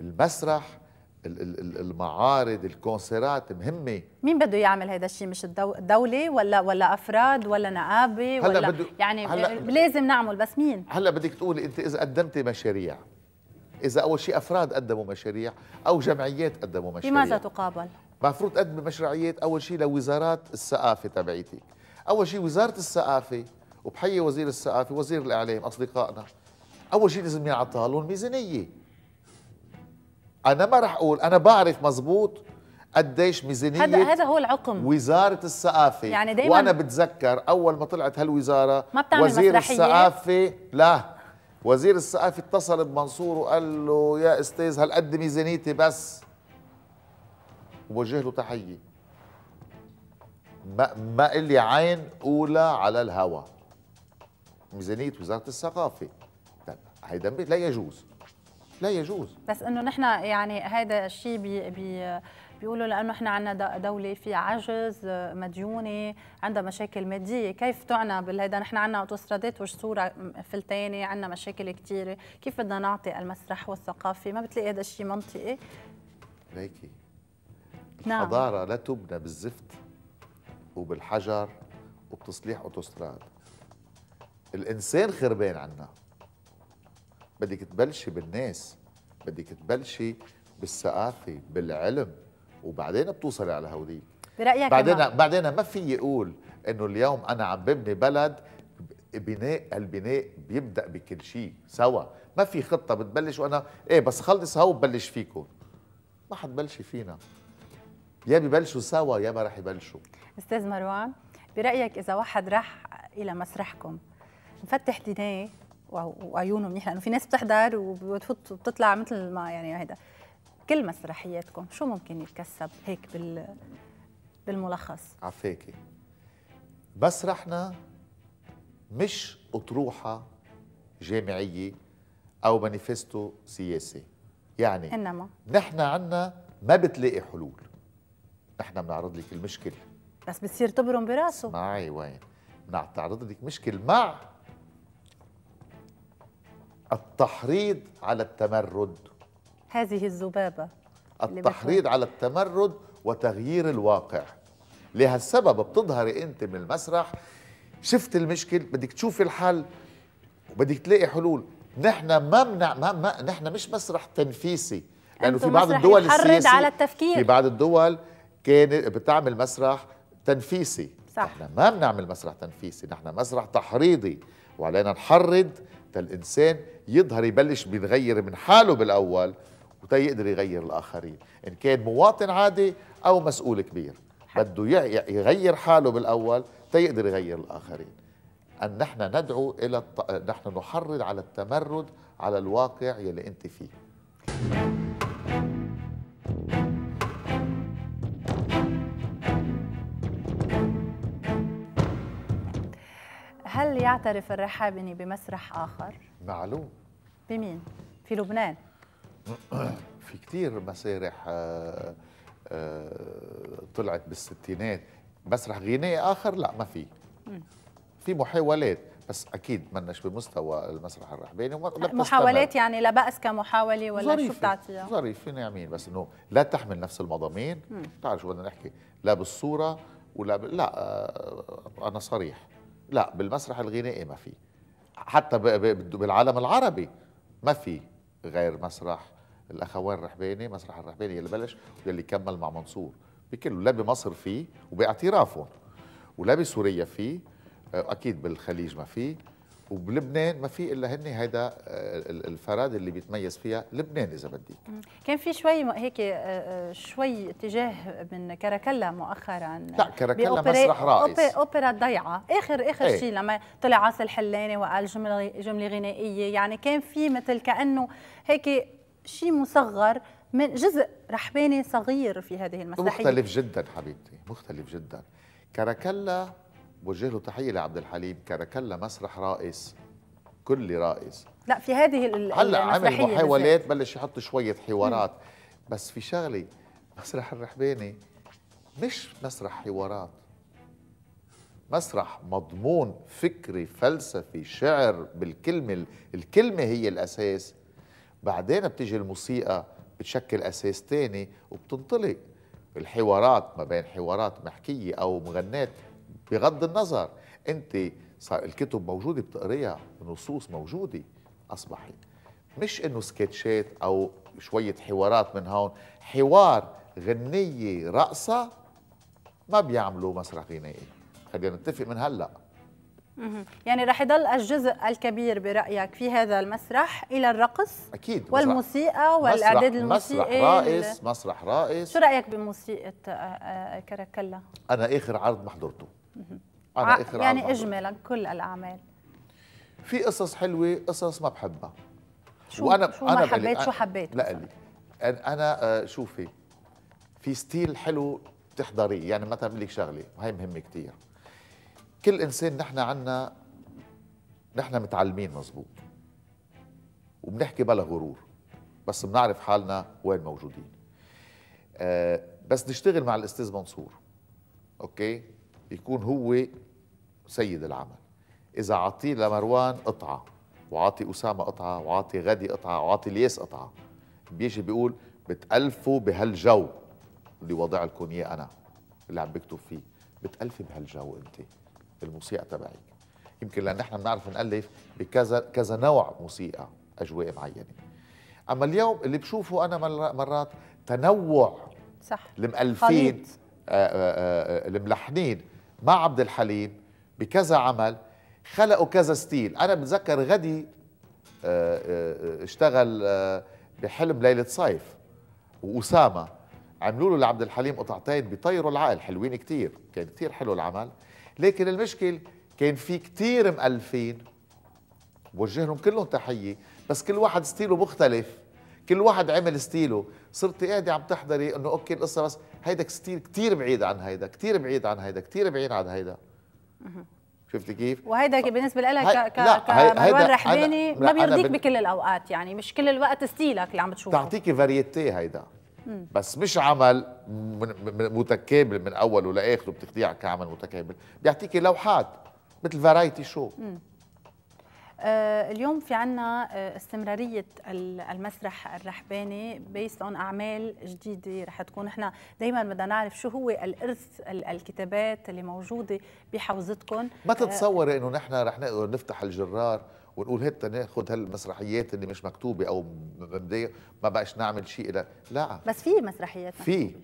المسرح المعارض الكونسيرات مهمه مين بده يعمل هذا الشيء مش الدوله ولا ولا افراد ولا نقابه ولا يعني آه، لازم نعمل بس مين هلا بدك تقولي انت اذا قدمتي مشاريع اذا اول شيء افراد قدموا مشاريع او جمعيات قدموا مشاريع بماذا تقابل المفروض تقدم مشروعيات اول شيء لوزارات الثقافه تبعيتك اول شيء وزاره الثقافه وبحيي وزير الثقافه وزير الاعلام اصدقائنا اول شيء لازم يعطى لهم ميزانيه انا ما راح اقول انا بعرف مزبوط قديش ميزانيه هذا هذا هو العقم وزاره الثقافه يعني دايما وانا بتذكر اول ما طلعت هالوزاره ما بتعمل وزير الثقافه لا وزير الثقافه اتصل بمنصور وقال له يا استاذ هالقد ميزانيتي بس ووجه له تحيه ما ما لي عين اولى على الهوى ميزانيه وزاره الثقافه هيدا لا يجوز لا يجوز بس انه نحن يعني هذا الشيء بي بي بيقولوا لانه احنا عندنا دوله في عجز مديونه عندها مشاكل ماديه كيف تعنى بالهيدا نحن عندنا اوتوسترادات وجسور فلتانه عندنا مشاكل كثيره كيف بدنا نعطي المسرح والثقافه ما بتلاقي هذا الشيء منطقي ليكي نعم. الحضاره لا تبنى بالزفت وبالحجر وبتصليح اوتوستراد الانسان خربان عندنا بدك تبلشي بالناس بدك تبلشي بالثقافه بالعلم وبعدين بتوصلي على هودي برايك بعدين كمان. بعدين ما في اقول انه اليوم انا عم ببني بلد بناء البناء بيبدا بكل شيء سوا ما في خطه بتبلش وانا ايه بس خلص هو ببلش فيكم ما بلش فينا يا ببلشوا سوا يا ما راح يبلشوا استاذ مروان برايك اذا واحد راح الى مسرحكم نفتح دينيه وعيونهم منيح لانه في ناس بتحضر وبتفوت وبتطلع مثل ما يعني هيدا كل مسرحياتكم شو ممكن يتكسب هيك بال بالملخص عفاكي مسرحنا مش اطروحه جامعيه او مانيفستو سياسي يعني انما نحن عنا ما بتلاقي حلول نحن بنعرض لك المشكله بس بتصير تبرم براسه معي وين بنعرض لك مشكل مع التحريض على التمرد هذه الذبابة التحريض على التمرد وتغيير الواقع لهالسبب بتظهري انت من المسرح شفت المشكل بدك تشوفي الحل وبدك تلاقي حلول نحن ما منع ما, ما نحن مش مسرح تنفيسي لانه في بعض الدول السياسية على التفكير في بعض الدول كانت بتعمل مسرح تنفيسي صح. نحن ما بنعمل مسرح تنفيسي نحن مسرح تحريضي وعلينا نحرض للإنسان يظهر يبلش بيتغير من حاله بالاول وتا يقدر يغير الاخرين ان كان مواطن عادي او مسؤول كبير بده يغير حاله بالاول تا يقدر يغير الاخرين ان نحن ندعو الى الت... نحن نحرض على التمرد على الواقع يلي انت فيه هل يعترف الرحابني بمسرح آخر؟ معلوم بمين؟ في لبنان *clears throat* في كتير مسارح آه، آه، طلعت بالستينات مسرح غنائي آخر لا ما في في محاولات بس اكيد منش بمستوى المسرح الرحباني محاولات يعني لا باس كمحاوله ولا شو بتعطيها؟ ظريف في ناعمين بس انه لا تحمل نفس المضامين بتعرف شو بدنا نحكي لا بالصوره ولا ب... لا آه، انا صريح لا بالمسرح الغنائي ما في حتى بالعالم العربي ما في غير مسرح الاخوان الرحباني مسرح الرحباني اللي بلش واللي كمل مع منصور بكله لا بمصر فيه وباعترافهم ولا بسوريا فيه آه، اكيد بالخليج ما فيه وبلبنان ما في الا هن هيدا آه، الفراد اللي بيتميز فيها لبنان اذا بدي كان في شوي هيك آه، آه، شوي اتجاه من كراكلا مؤخرا لا كراكلا مسرح رائع اوبرا ضيعه اخر اخر ايه. شيء لما طلع عاصي الحلاني وقال جمله جمله غنائيه يعني كان في مثل كانه هيك شيء مصغر من جزء رحباني صغير في هذه المسرحيه مختلف جدا حبيبتي مختلف جدا كراكلا بوجه له تحيه لعبد الحليم كركلا مسرح رائس كل رائس لا في هذه هلا عمل محاولات بلش يحط شويه حوارات بس في شغله مسرح الرحباني مش مسرح حوارات مسرح مضمون فكري فلسفي شعر بالكلمة الكلمة هي الأساس بعدين بتيجي الموسيقى بتشكل أساس تاني وبتنطلق الحوارات ما بين حوارات محكية أو مغنات بغض النظر انت صار الكتب موجوده بتقريها نصوص موجوده اصبحت مش انه سكتشات او شويه حوارات من هون حوار غنيه رقصه ما بيعملوا مسرح غنائي خلينا نتفق من هلا يعني رح يضل الجزء الكبير برايك في هذا المسرح الى الرقص اكيد والموسيقى والاعداد الموسيقي مسرح رائس مسرح رائس شو رايك بموسيقى آه، آه، كركلا انا اخر عرض ما حضرته على اخر يعني اجمالا كل الاعمال في قصص حلوه قصص ما بحبها شو وانا شو انا ما حبيت شو حبيت لا لي انا آه، شوفي في ستيل حلو بتحضريه يعني مثلا بقول لك شغله وهي مهمه كثير كل انسان نحن عنا نحن متعلمين مزبوط وبنحكي بلا غرور بس بنعرف حالنا وين موجودين أه بس نشتغل مع الاستاذ منصور اوكي يكون هو سيد العمل إذا عطيه لمروان قطعة وعاطي أسامة قطعة وعاطي غدي قطعة وعاطي الياس قطعة بيجي بيقول بتألفوا بهالجو اللي وضع لكم إياه أنا اللي عم بكتب فيه بتألفي بهالجو أنت الموسيقى تبعك يمكن لأن نحن بنعرف نألف بكذا كذا نوع موسيقى أجواء معينة أما اليوم اللي بشوفه أنا مرات تنوع صح المالفين آه، آه، آه، الملحنين مع عبد الحليم بكذا عمل خلقوا كذا ستيل انا بتذكر غدي آه، آه، آه، اشتغل بحلم ليله صيف واسامه عملوا له لعبد الحليم قطعتين بيطيروا العقل حلوين كتير كان كتير حلو العمل لكن المشكل كان في كتير مؤلفين وجه لهم كلهم تحيه بس كل واحد ستيله مختلف كل واحد عمل ستيله صرت قاعده عم تحضري انه اوكي القصه بس هيدا كثير كثير بعيد عن هيدا كثير بعيد عن هيدا كثير بعيد عن هيدا شفتي كيف؟ وهيدا بالنسبه لك ك كمروان رحباني ما بيرضيك بكل الاوقات يعني مش كل الوقت ستيلك اللي عم تشوفه تعطيكي فاريتي هيدا بس مش عمل متكامل من اوله لاخره بتاخديه كعمل متكامل بيعطيكي لوحات مثل فرايتي شو مم. آه، اليوم في عنا آه، استمرارية المسرح الرحباني بيست اون أعمال جديدة رح تكون احنا دايما بدنا نعرف شو هو الإرث الكتابات اللي موجودة بحوزتكم ما آه، تتصور انه نحن رح نفتح الجرار ونقول هات ناخذ هالمسرحيات اللي مش مكتوبة أو ما بقاش نعمل شيء لا لا بس في مسرحيات في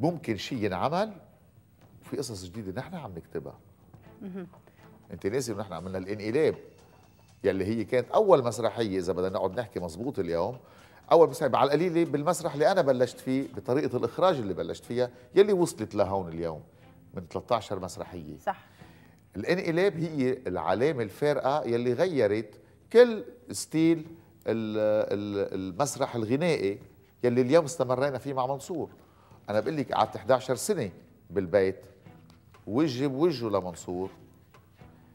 ممكن شيء ينعمل وفي قصص جديدة نحن عم نكتبها انت لازم نحن عملنا الانقلاب يلي هي كانت اول مسرحيه اذا بدنا نقعد نحكي مزبوط اليوم اول مسرحيه على القليله بالمسرح اللي انا بلشت فيه بطريقه الاخراج اللي بلشت فيها يلي وصلت لهون اليوم من 13 مسرحيه صح الانقلاب هي العلامه الفارقه يلي غيرت كل ستيل المسرح الغنائي يلي اليوم استمرينا فيه مع منصور انا بقول لك قعدت 11 سنه بالبيت وجهي بوجهه لمنصور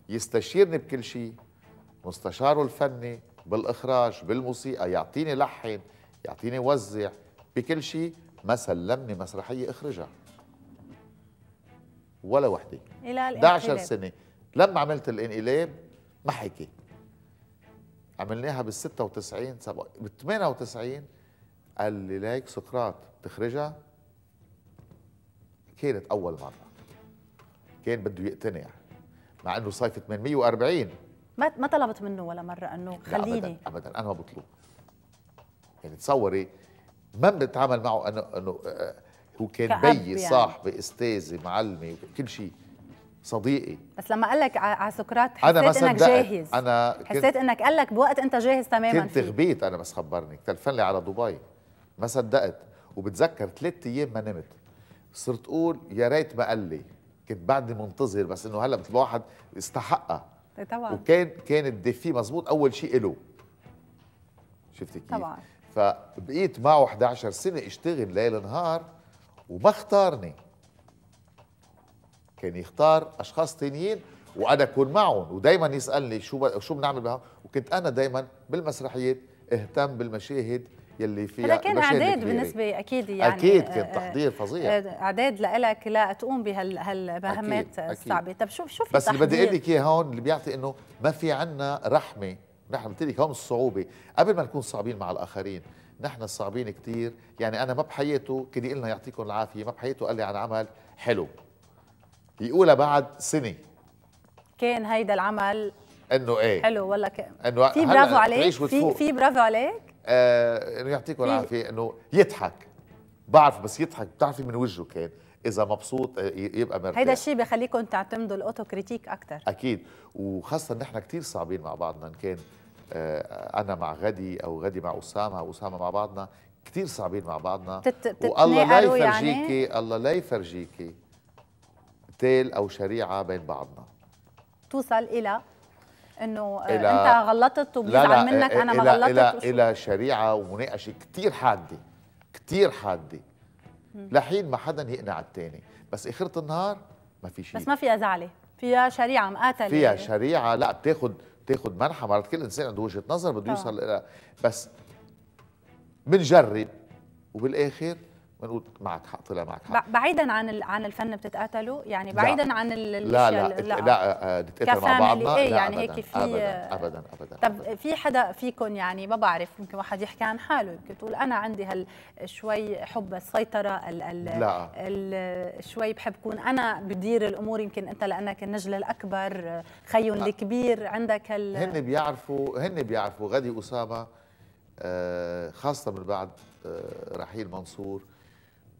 يستشيرني بكل شيء مستشاره الفني بالاخراج بالموسيقى يعطيني لحن يعطيني وزع بكل شيء ما سلمني مسرحيه اخرجها ولا وحده الى 11 سنه لما عملت الانقلاب ما حكي عملناها بال 96 بال 98 قال لي ليك سقراط تخرجها كانت اول مره كان بده يقتنع مع انه صيف 840 ما ما طلبت منه ولا مره انه خليني ابدا ابدا انا ما بطلب يعني تصوري ما بنتعامل معه انه انه آه، آه، هو كان بيي يعني. صاحبي استاذي معلمي كل شيء صديقي بس لما قال لك على سكرات حسيت أنا انك جاهز انا حسيت انك قال لك بوقت انت جاهز تماما كنت غبيت انا بس خبرني تلفن لي على دبي ما صدقت وبتذكر ثلاث ايام ما نمت صرت اقول يا ريت ما قال لي كنت بعدني منتظر بس انه هلا مثل الواحد استحقها طيب، طبعا وكان كان الديفي مظبوط اول شيء له شفتي كيف؟ طبعا فبقيت معه 11 سنه اشتغل ليل نهار وما اختارني كان يختار اشخاص ثانيين وانا اكون معهم ودائما يسالني شو شو بنعمل بها وكنت انا دائما بالمسرحيات اهتم بالمشاهد يلي فيها كان اعداد بالنسبه اكيد يعني اكيد آه، كان تحضير فظيع اعداد آه، لك لا تقوم بهالمهمات الصعبه طب شوف شوف بس اللي بدي اقول لك اياه هون اللي بيعطي انه ما في عنا رحمه نحن قلت لك هون الصعوبه قبل ما نكون صعبين مع الاخرين نحن صعبين كثير يعني انا ما بحياته كان يقول لنا يعطيكم العافيه ما بحياته قال لي عن عمل حلو يقولها بعد سنه كان هيدا العمل انه ايه حلو والله كان انه في برافو عليك في, في برافو عليك آه انه يعطيكم العافيه انه يضحك بعرف بس يضحك بتعرفي من وجهه كان اذا مبسوط آه، يبقى مرتاح هيدا الشيء بخليكم تعتمدوا الاوتو كريتيك اكثر اكيد وخاصه نحن كثير صعبين مع بعضنا ان كان آه انا مع غدي او غدي مع اسامه او اسامه مع بعضنا كثير صعبين مع بعضنا تت... والله لا يفرجيكي يعني؟ الله لا يفرجيكي تيل او شريعه بين بعضنا توصل الى انه آه، انت غلطت وبيزعل منك انا ما غلطت الى وشو. الى شريعه ومناقشه كثير حاده كثير حاده لحين ما حدا يقنع الثاني بس اخره النهار ما في شيء بس ما فيها زعله فيها شريعه مقاتله فيها شريعه لا بتاخذ بتاخذ منحة مرات كل انسان عنده وجهه نظر بده آه. يوصل لها بس بنجرب وبالاخر بنقول معك حق طلع معك حق بعيدا عن عن الفن بتتقاتلوا يعني بعيدا لا. عن لا لا لا, آه، لا آه، نتقاتل مع بعضنا إيه يعني أبداً هيك في أبداً, ابدا ابدا طب أبداً في حدا فيكم يعني ما بعرف يمكن واحد يحكي عن حاله يمكن تقول انا عندي هال شوي حب السيطره ال ال لا. ال شوي بحب كون انا بدير الامور يمكن انت لانك النجل الاكبر خي الكبير عندك هال هن بيعرفوا هن بيعرفوا غدي اسامه آه، خاصه من بعد رحيل منصور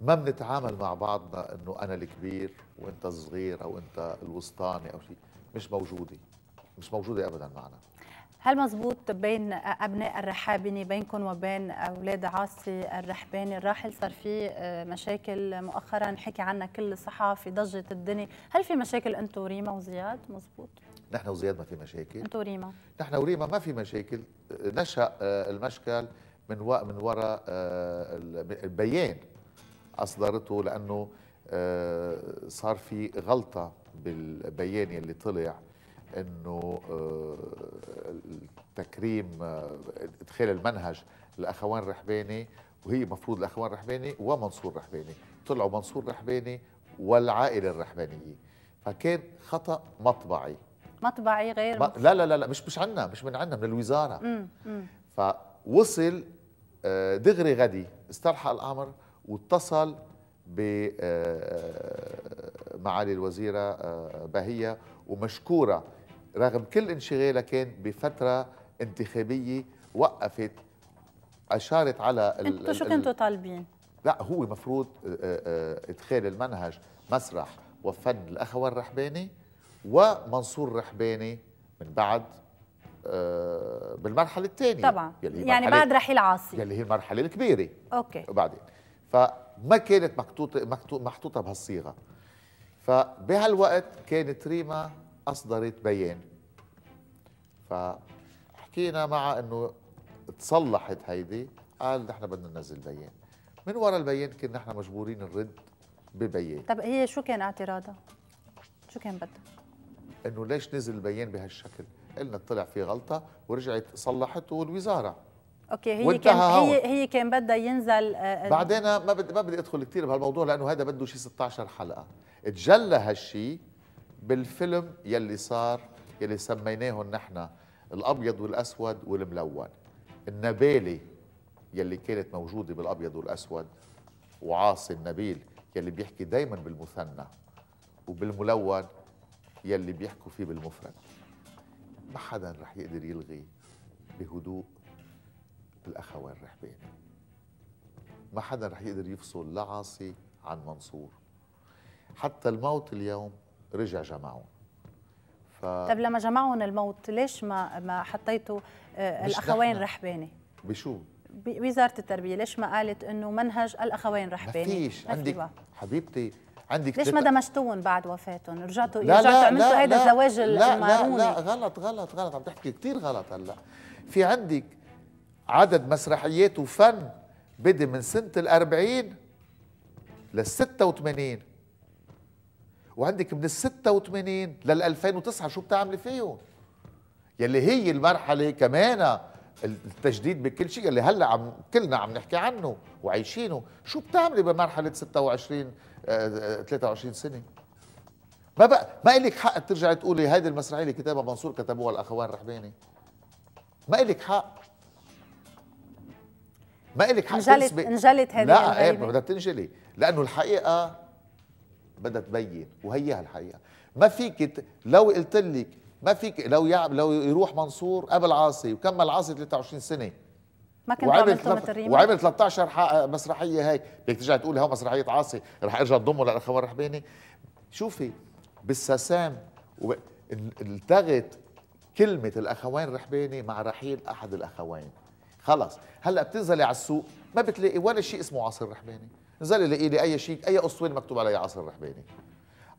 ما بنتعامل مع بعضنا انه انا الكبير وانت الصغير او انت الوسطاني او شيء مش موجوده مش موجوده ابدا معنا هل مزبوط بين ابناء الرحابني بينكم وبين اولاد عاصي الرحباني الراحل صار في آه، مشاكل مؤخرا حكي عنها كل الصحافي ضجه الدنيا هل في مشاكل انتم وريما وزياد مزبوط نحن وزياد ما في مشاكل انتم وريما نحن وريما ما في مشاكل نشا آه، المشكل من و... من وراء آه، البيان اصدرته لانه آه، صار في غلطه بالبيان اللي طلع انه آه، تكريم ادخال آه، المنهج لاخوان رحباني وهي مفروض الاخوان رحباني ومنصور رحباني طلعوا منصور رحباني والعائله الرحبانيه فكان خطا مطبعي مطبعي غير لا لا لا مش مش عنا مش من عنا من الوزاره مم. مم. فوصل دغري غدي استرحق الامر واتصل بمعالي آه، آه، الوزيرة آه، بهية ومشكورة رغم كل انشغالها كان بفترة انتخابية وقفت أشارت على انتو شو كنتوا طالبين؟ لا هو مفروض إدخال المنهج مسرح وفن الأخوان الرحباني ومنصور الرحباني من بعد بالمرحله الثانيه طبعا يعني بعد رحيل عاصي يلي هي المرحله الكبيره اوكي وبعدين فما كانت محطوطة محطوطة بهالصيغة فبهالوقت كانت ريما أصدرت بيان فحكينا معها أنه تصلحت هيدي قال نحن بدنا ننزل بيان من وراء البيان كنا نحن مجبورين نرد ببيان طب هي شو كان اعتراضها؟ شو كان بدها؟ انه ليش نزل البيان بهالشكل؟ قلنا طلع في غلطه ورجعت صلحته الوزاره اوكي هي كان هو. هي هي كان بدها ينزل آه، آه، بعدين ما بدي ما بدي ادخل كثير بهالموضوع لانه هذا بده شيء 16 حلقه تجلى هالشيء بالفيلم يلي صار يلي سميناه نحن الابيض والاسود والملون النبالي يلي كانت موجوده بالابيض والاسود وعاصي النبيل يلي بيحكي دائما بالمثنى وبالملون يلي بيحكوا فيه بالمفرد ما حدا رح يقدر يلغي بهدوء الأخوين رحباني ما حدا رح يقدر يفصل لا عاصي عن منصور حتى الموت اليوم رجع جمعهم ف... طب لما جمعهم الموت ليش ما ما حطيتوا آه، الاخوين رحباني بشو بوزاره التربيه ليش ما قالت انه منهج الاخوين رحباني ما فيش عندك حبيبتي عندك ليش ما دمجتوهم بعد وفاتهم رجعتوا لا رجعتوا عملتوا هذا الزواج المعروف لا لا غلط غلط غلط عم تحكي كثير غلط هلا في عندك عدد مسرحيات وفن بدي من سنة الأربعين للستة وثمانين وعندك من الستة وثمانين للألفين وتسعة شو بتعملي فيهم يلي هي المرحلة كمان التجديد بكل شيء اللي هلا عم كلنا عم نحكي عنه وعايشينه شو بتعملي بمرحله 26 23 آه، آه، سنه ما بقى ما الك حق ترجعي تقولي هذه المسرحيه اللي كتابها منصور كتبوها الاخوان رحباني ما الك حق ما إلك حق انجلت انجلت هذه لا ايه بدها تنجلي لانه الحقيقه بدها تبين وهي الحقيقه ما فيك لو قلت لك ما فيك لو يعب لو يروح منصور قبل عاصي وكمل عاصي 23 سنه ما كنت وعمل تلت... وعمل 13 مسرحيه هي بدك ترجع تقول هو مسرحيه عاصي رح ارجع اضمه للاخوان الرحباني شوفي بالسسام التغت كلمة الأخوين الرحباني مع رحيل أحد الأخوين خلص هلا بتنزلي على السوق ما بتلاقي ولا شيء اسمه عصير رحباني انزلي لاقي لي اي شيء اي اسطوانه مكتوب عليها عصير رحباني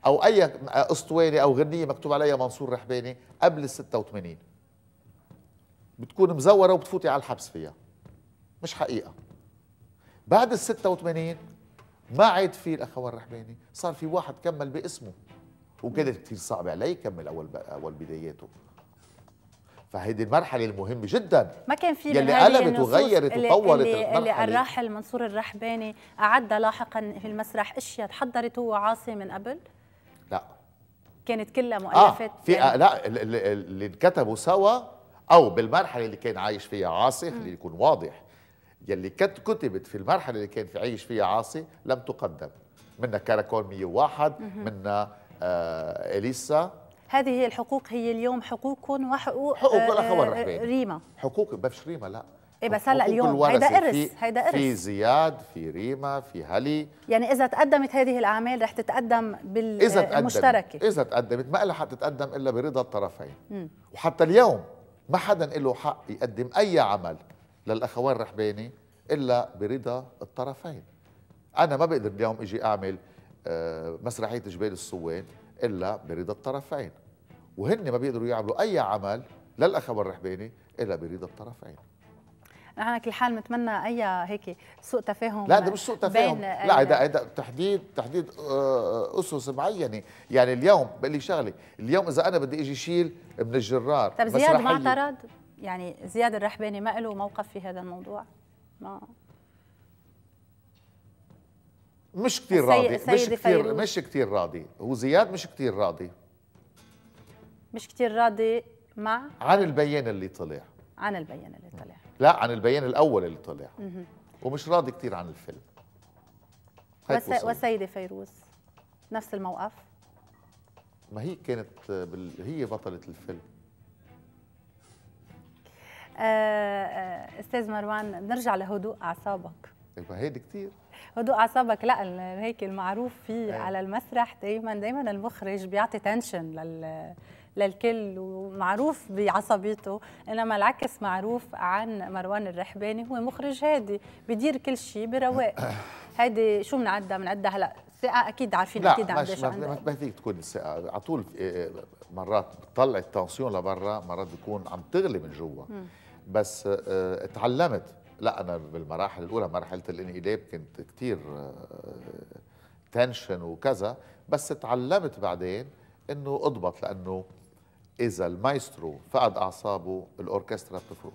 او اي اسطوانه او غنيه مكتوب عليها منصور رحباني قبل ال 86 بتكون مزوره وبتفوتي على الحبس فيها مش حقيقه بعد ال 86 ما عاد في الاخوان الرحباني صار في واحد كمل باسمه وكانت كثير صعبه عليه يكمل اول اول بداياته فهيدي المرحله المهمه جدا ما كان في يلي قلبت وغيرت وطورت اللي, اللي الراحل منصور الرحباني اعد لاحقا في المسرح اشياء تحضرت هو عاصي من قبل لا كانت كلها آه، مؤلفات آه في يعني لا اللي انكتبوا سوا او بالمرحله اللي كان عايش فيها عاصي خلينا يكون واضح يلي كتبت في المرحله اللي كان في عايش فيها عاصي لم تقدم منا كراكون 101 منا آه اليسا هذه الحقوق هي اليوم حقوق وحقوق حقوق آه خبر آه، ريما حقوق ما فيش ريما لا ايه بس هلا اليوم هيدا ارث هيدا ارث في زياد في ريما في هلي يعني اذا تقدمت هذه الاعمال رح تتقدم بالمشتركه إذا, اذا تقدمت ما لها حق تتقدم الا برضا الطرفين م. وحتى اليوم ما حدا له حق يقدم اي عمل للاخوان الرحباني الا برضا الطرفين انا ما بقدر اليوم اجي اعمل آه، مسرحيه جبال الصوان إلا برضا الطرفين وهن ما بيقدروا يعملوا أي عمل للأخوة الرحباني إلا برضا الطرفين نحن على كل حال بنتمنى اي هيك سوء تفاهم لا ده مش سوء تفاهم لا ده, ده تحديد تحديد آه، اسس معينه يعني اليوم بقول لي شغله اليوم اذا انا بدي اجي شيل من الجرار طب زياد ما اعترض يعني زياد الرحباني ما له موقف في هذا الموضوع ما مش كثير راضي مش كثير مش كثير راضي وزياد مش كثير راضي مش كثير راضي مع عن البيان اللي طلع عن البيان اللي طلع لا عن البيان الاول اللي طلع مه. ومش راضي كثير عن الفيلم وس... وسيدة فيروز نفس الموقف ما هي كانت بال... هي بطلة الفيلم أه... آه، استاذ مروان بنرجع لهدوء اعصابك ما هيدي كثير هدوء اعصابك لا هيك المعروف فيه أيوة. على المسرح دايما دايما المخرج بيعطي تنشن لل للكل ومعروف بعصبيته انما العكس معروف عن مروان الرحباني هو مخرج هادي بدير كل شيء برواق *coughs* هيدي شو بنعدها بنعدها هلا الثقه اكيد عارفين اكيد عندش لا ما فيك تكون الثقه على طول آه، مرات بتطلع التنسيون لبرا مرات بيكون عم تغلي من جوا بس آه، اتعلمت لا انا بالمراحل الاولى مرحله الانقلاب كنت كثير آه، تنشن وكذا بس تعلمت بعدين انه اضبط لانه اذا المايسترو فقد اعصابه الاوركسترا بتفرط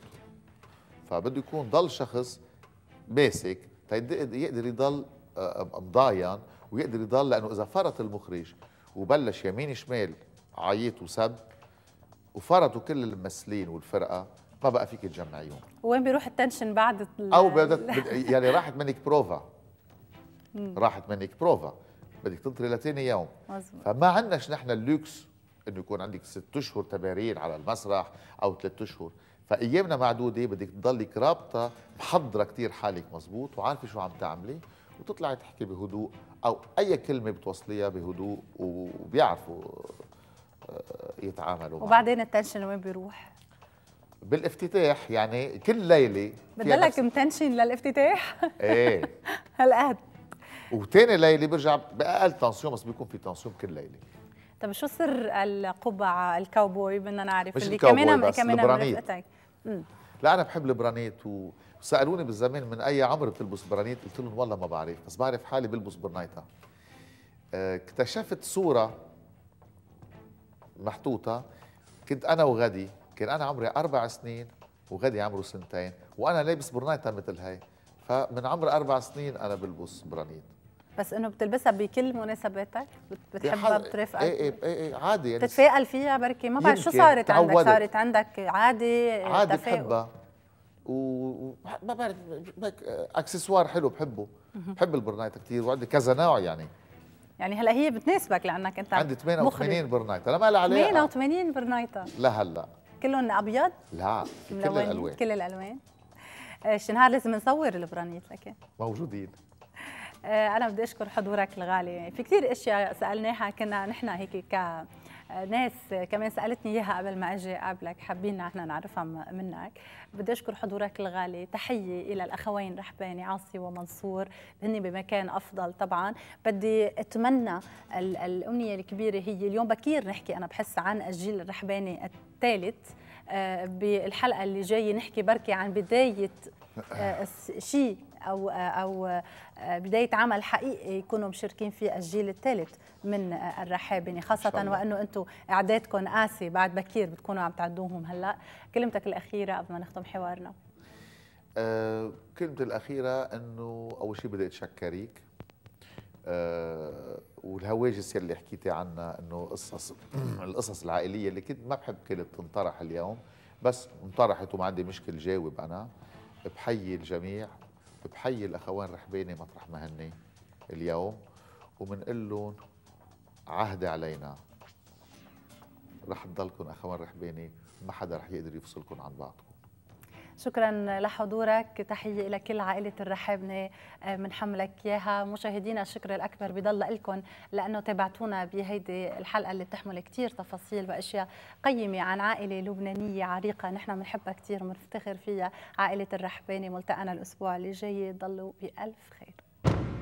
فبده يكون ضل شخص ماسك يقدر يضل آه، مضاين ويقدر يضل لانه اذا فرط المخرج وبلش يمين شمال عيط وسب وفرطوا كل الممثلين والفرقه ما بقى فيك تجمعيهم وين بيروح التنشن بعد او بدت يعني راحت منك بروفا راحت منك بروفا بدك تنطري لثاني يوم مزبوط. فما عندناش نحن اللوكس انه يكون عندك ست اشهر تمارين على المسرح او ثلاث اشهر فايامنا معدوده بدك تضلك رابطه محضره كثير حالك مزبوط وعارفه شو عم تعملي وتطلعي تحكي بهدوء او اي كلمه بتوصليها بهدوء وبيعرفوا آه، يتعاملوا وبعدين التنشن وين بيروح؟ بالافتتاح يعني كل ليله بدلك متنشن للافتتاح؟ ايه *laughs* هالقد وثاني ليله برجع باقل تنسيون بس بيكون في تنسيون كل ليله طيب شو سر القبعه الكاوبوي بدنا نعرف مش اللي كمان بس كمان البرانيت لا انا بحب البرانيت وسالوني بالزمان من اي عمر بتلبس برانيت قلت لهم والله ما بعرف بس بعرف حالي بلبس برنايتا آه، اكتشفت صوره محطوطه كنت انا وغدي كان انا عمري اربع سنين وغدي عمره سنتين وانا لابس برنيطه مثل هي فمن عمر اربع سنين انا بلبس برانيت بس انه بتلبسها بكل مناسباتك بتحبها بترافقك إيه،, ايه ايه ايه عادي يعني تتفائل فيها بركي ما بعرف شو صارت تعودت. عندك صارت عندك عادي عادي تفاؤل. بحبها وما بعرف اكسسوار حلو بحبه بحب البرنايت كثير وعندي كذا نوع يعني يعني هلا هي بتناسبك لانك انت عندي 88 برنايتة لا ما علاقه 88 برنايتة لهلا كلهم ابيض؟ لا في *laughs* كل الالوان كل الالوان الشنهار آه، لازم نصور البرانيت اكيد موجودين آه، انا بدي اشكر حضورك الغالي في كثير اشياء سالناها كنا نحن هيك ك ناس كمان سالتني اياها قبل ما اجي اقابلك حابين احنا نعرفها منك بدي اشكر حضورك الغالي تحيه الى الاخوين رحباني عاصي ومنصور هن بمكان افضل طبعا بدي اتمنى الامنيه الكبيره هي اليوم بكير نحكي انا بحس عن الجيل الرحباني الثالث آه، بالحلقه اللي جايه نحكي بركي عن بدايه آه، شيء او او آه، بدايه عمل حقيقي يكونوا مشاركين فيه الجيل الثالث من الرحابنه خاصه وانه انتم اعدادكم قاسي بعد بكير بتكونوا عم تعدوهم هلا كلمتك الاخيره قبل ما نختم حوارنا أه كلمتي الاخيره انه اول شيء بدي اتشكرك أه والهواجس يلي حكيتي عنها انه قصص *clears throat* القصص العائليه اللي كنت ما بحب كلمه تنطرح اليوم بس انطرحت وما عندي مشكل جاوب انا بحيي الجميع بحيي الاخوان رحبيني مطرح ما هن اليوم وبنقول لهم عهد علينا رح تضلكم اخوان رحباني ما حدا رح يقدر يفصلكم عن بعضكم شكرا لحضورك تحية لكل عائلة الرحابنة آه، منحملك إياها مشاهدينا الشكر الأكبر بضل لكم لأنه تابعتونا بهيدي الحلقة اللي بتحمل كتير تفاصيل وأشياء قيمة عن عائلة لبنانية عريقة نحن بنحبها كتير ومنفتخر فيها عائلة الرحباني ملتقنا الأسبوع اللي جاي ضلوا بألف خير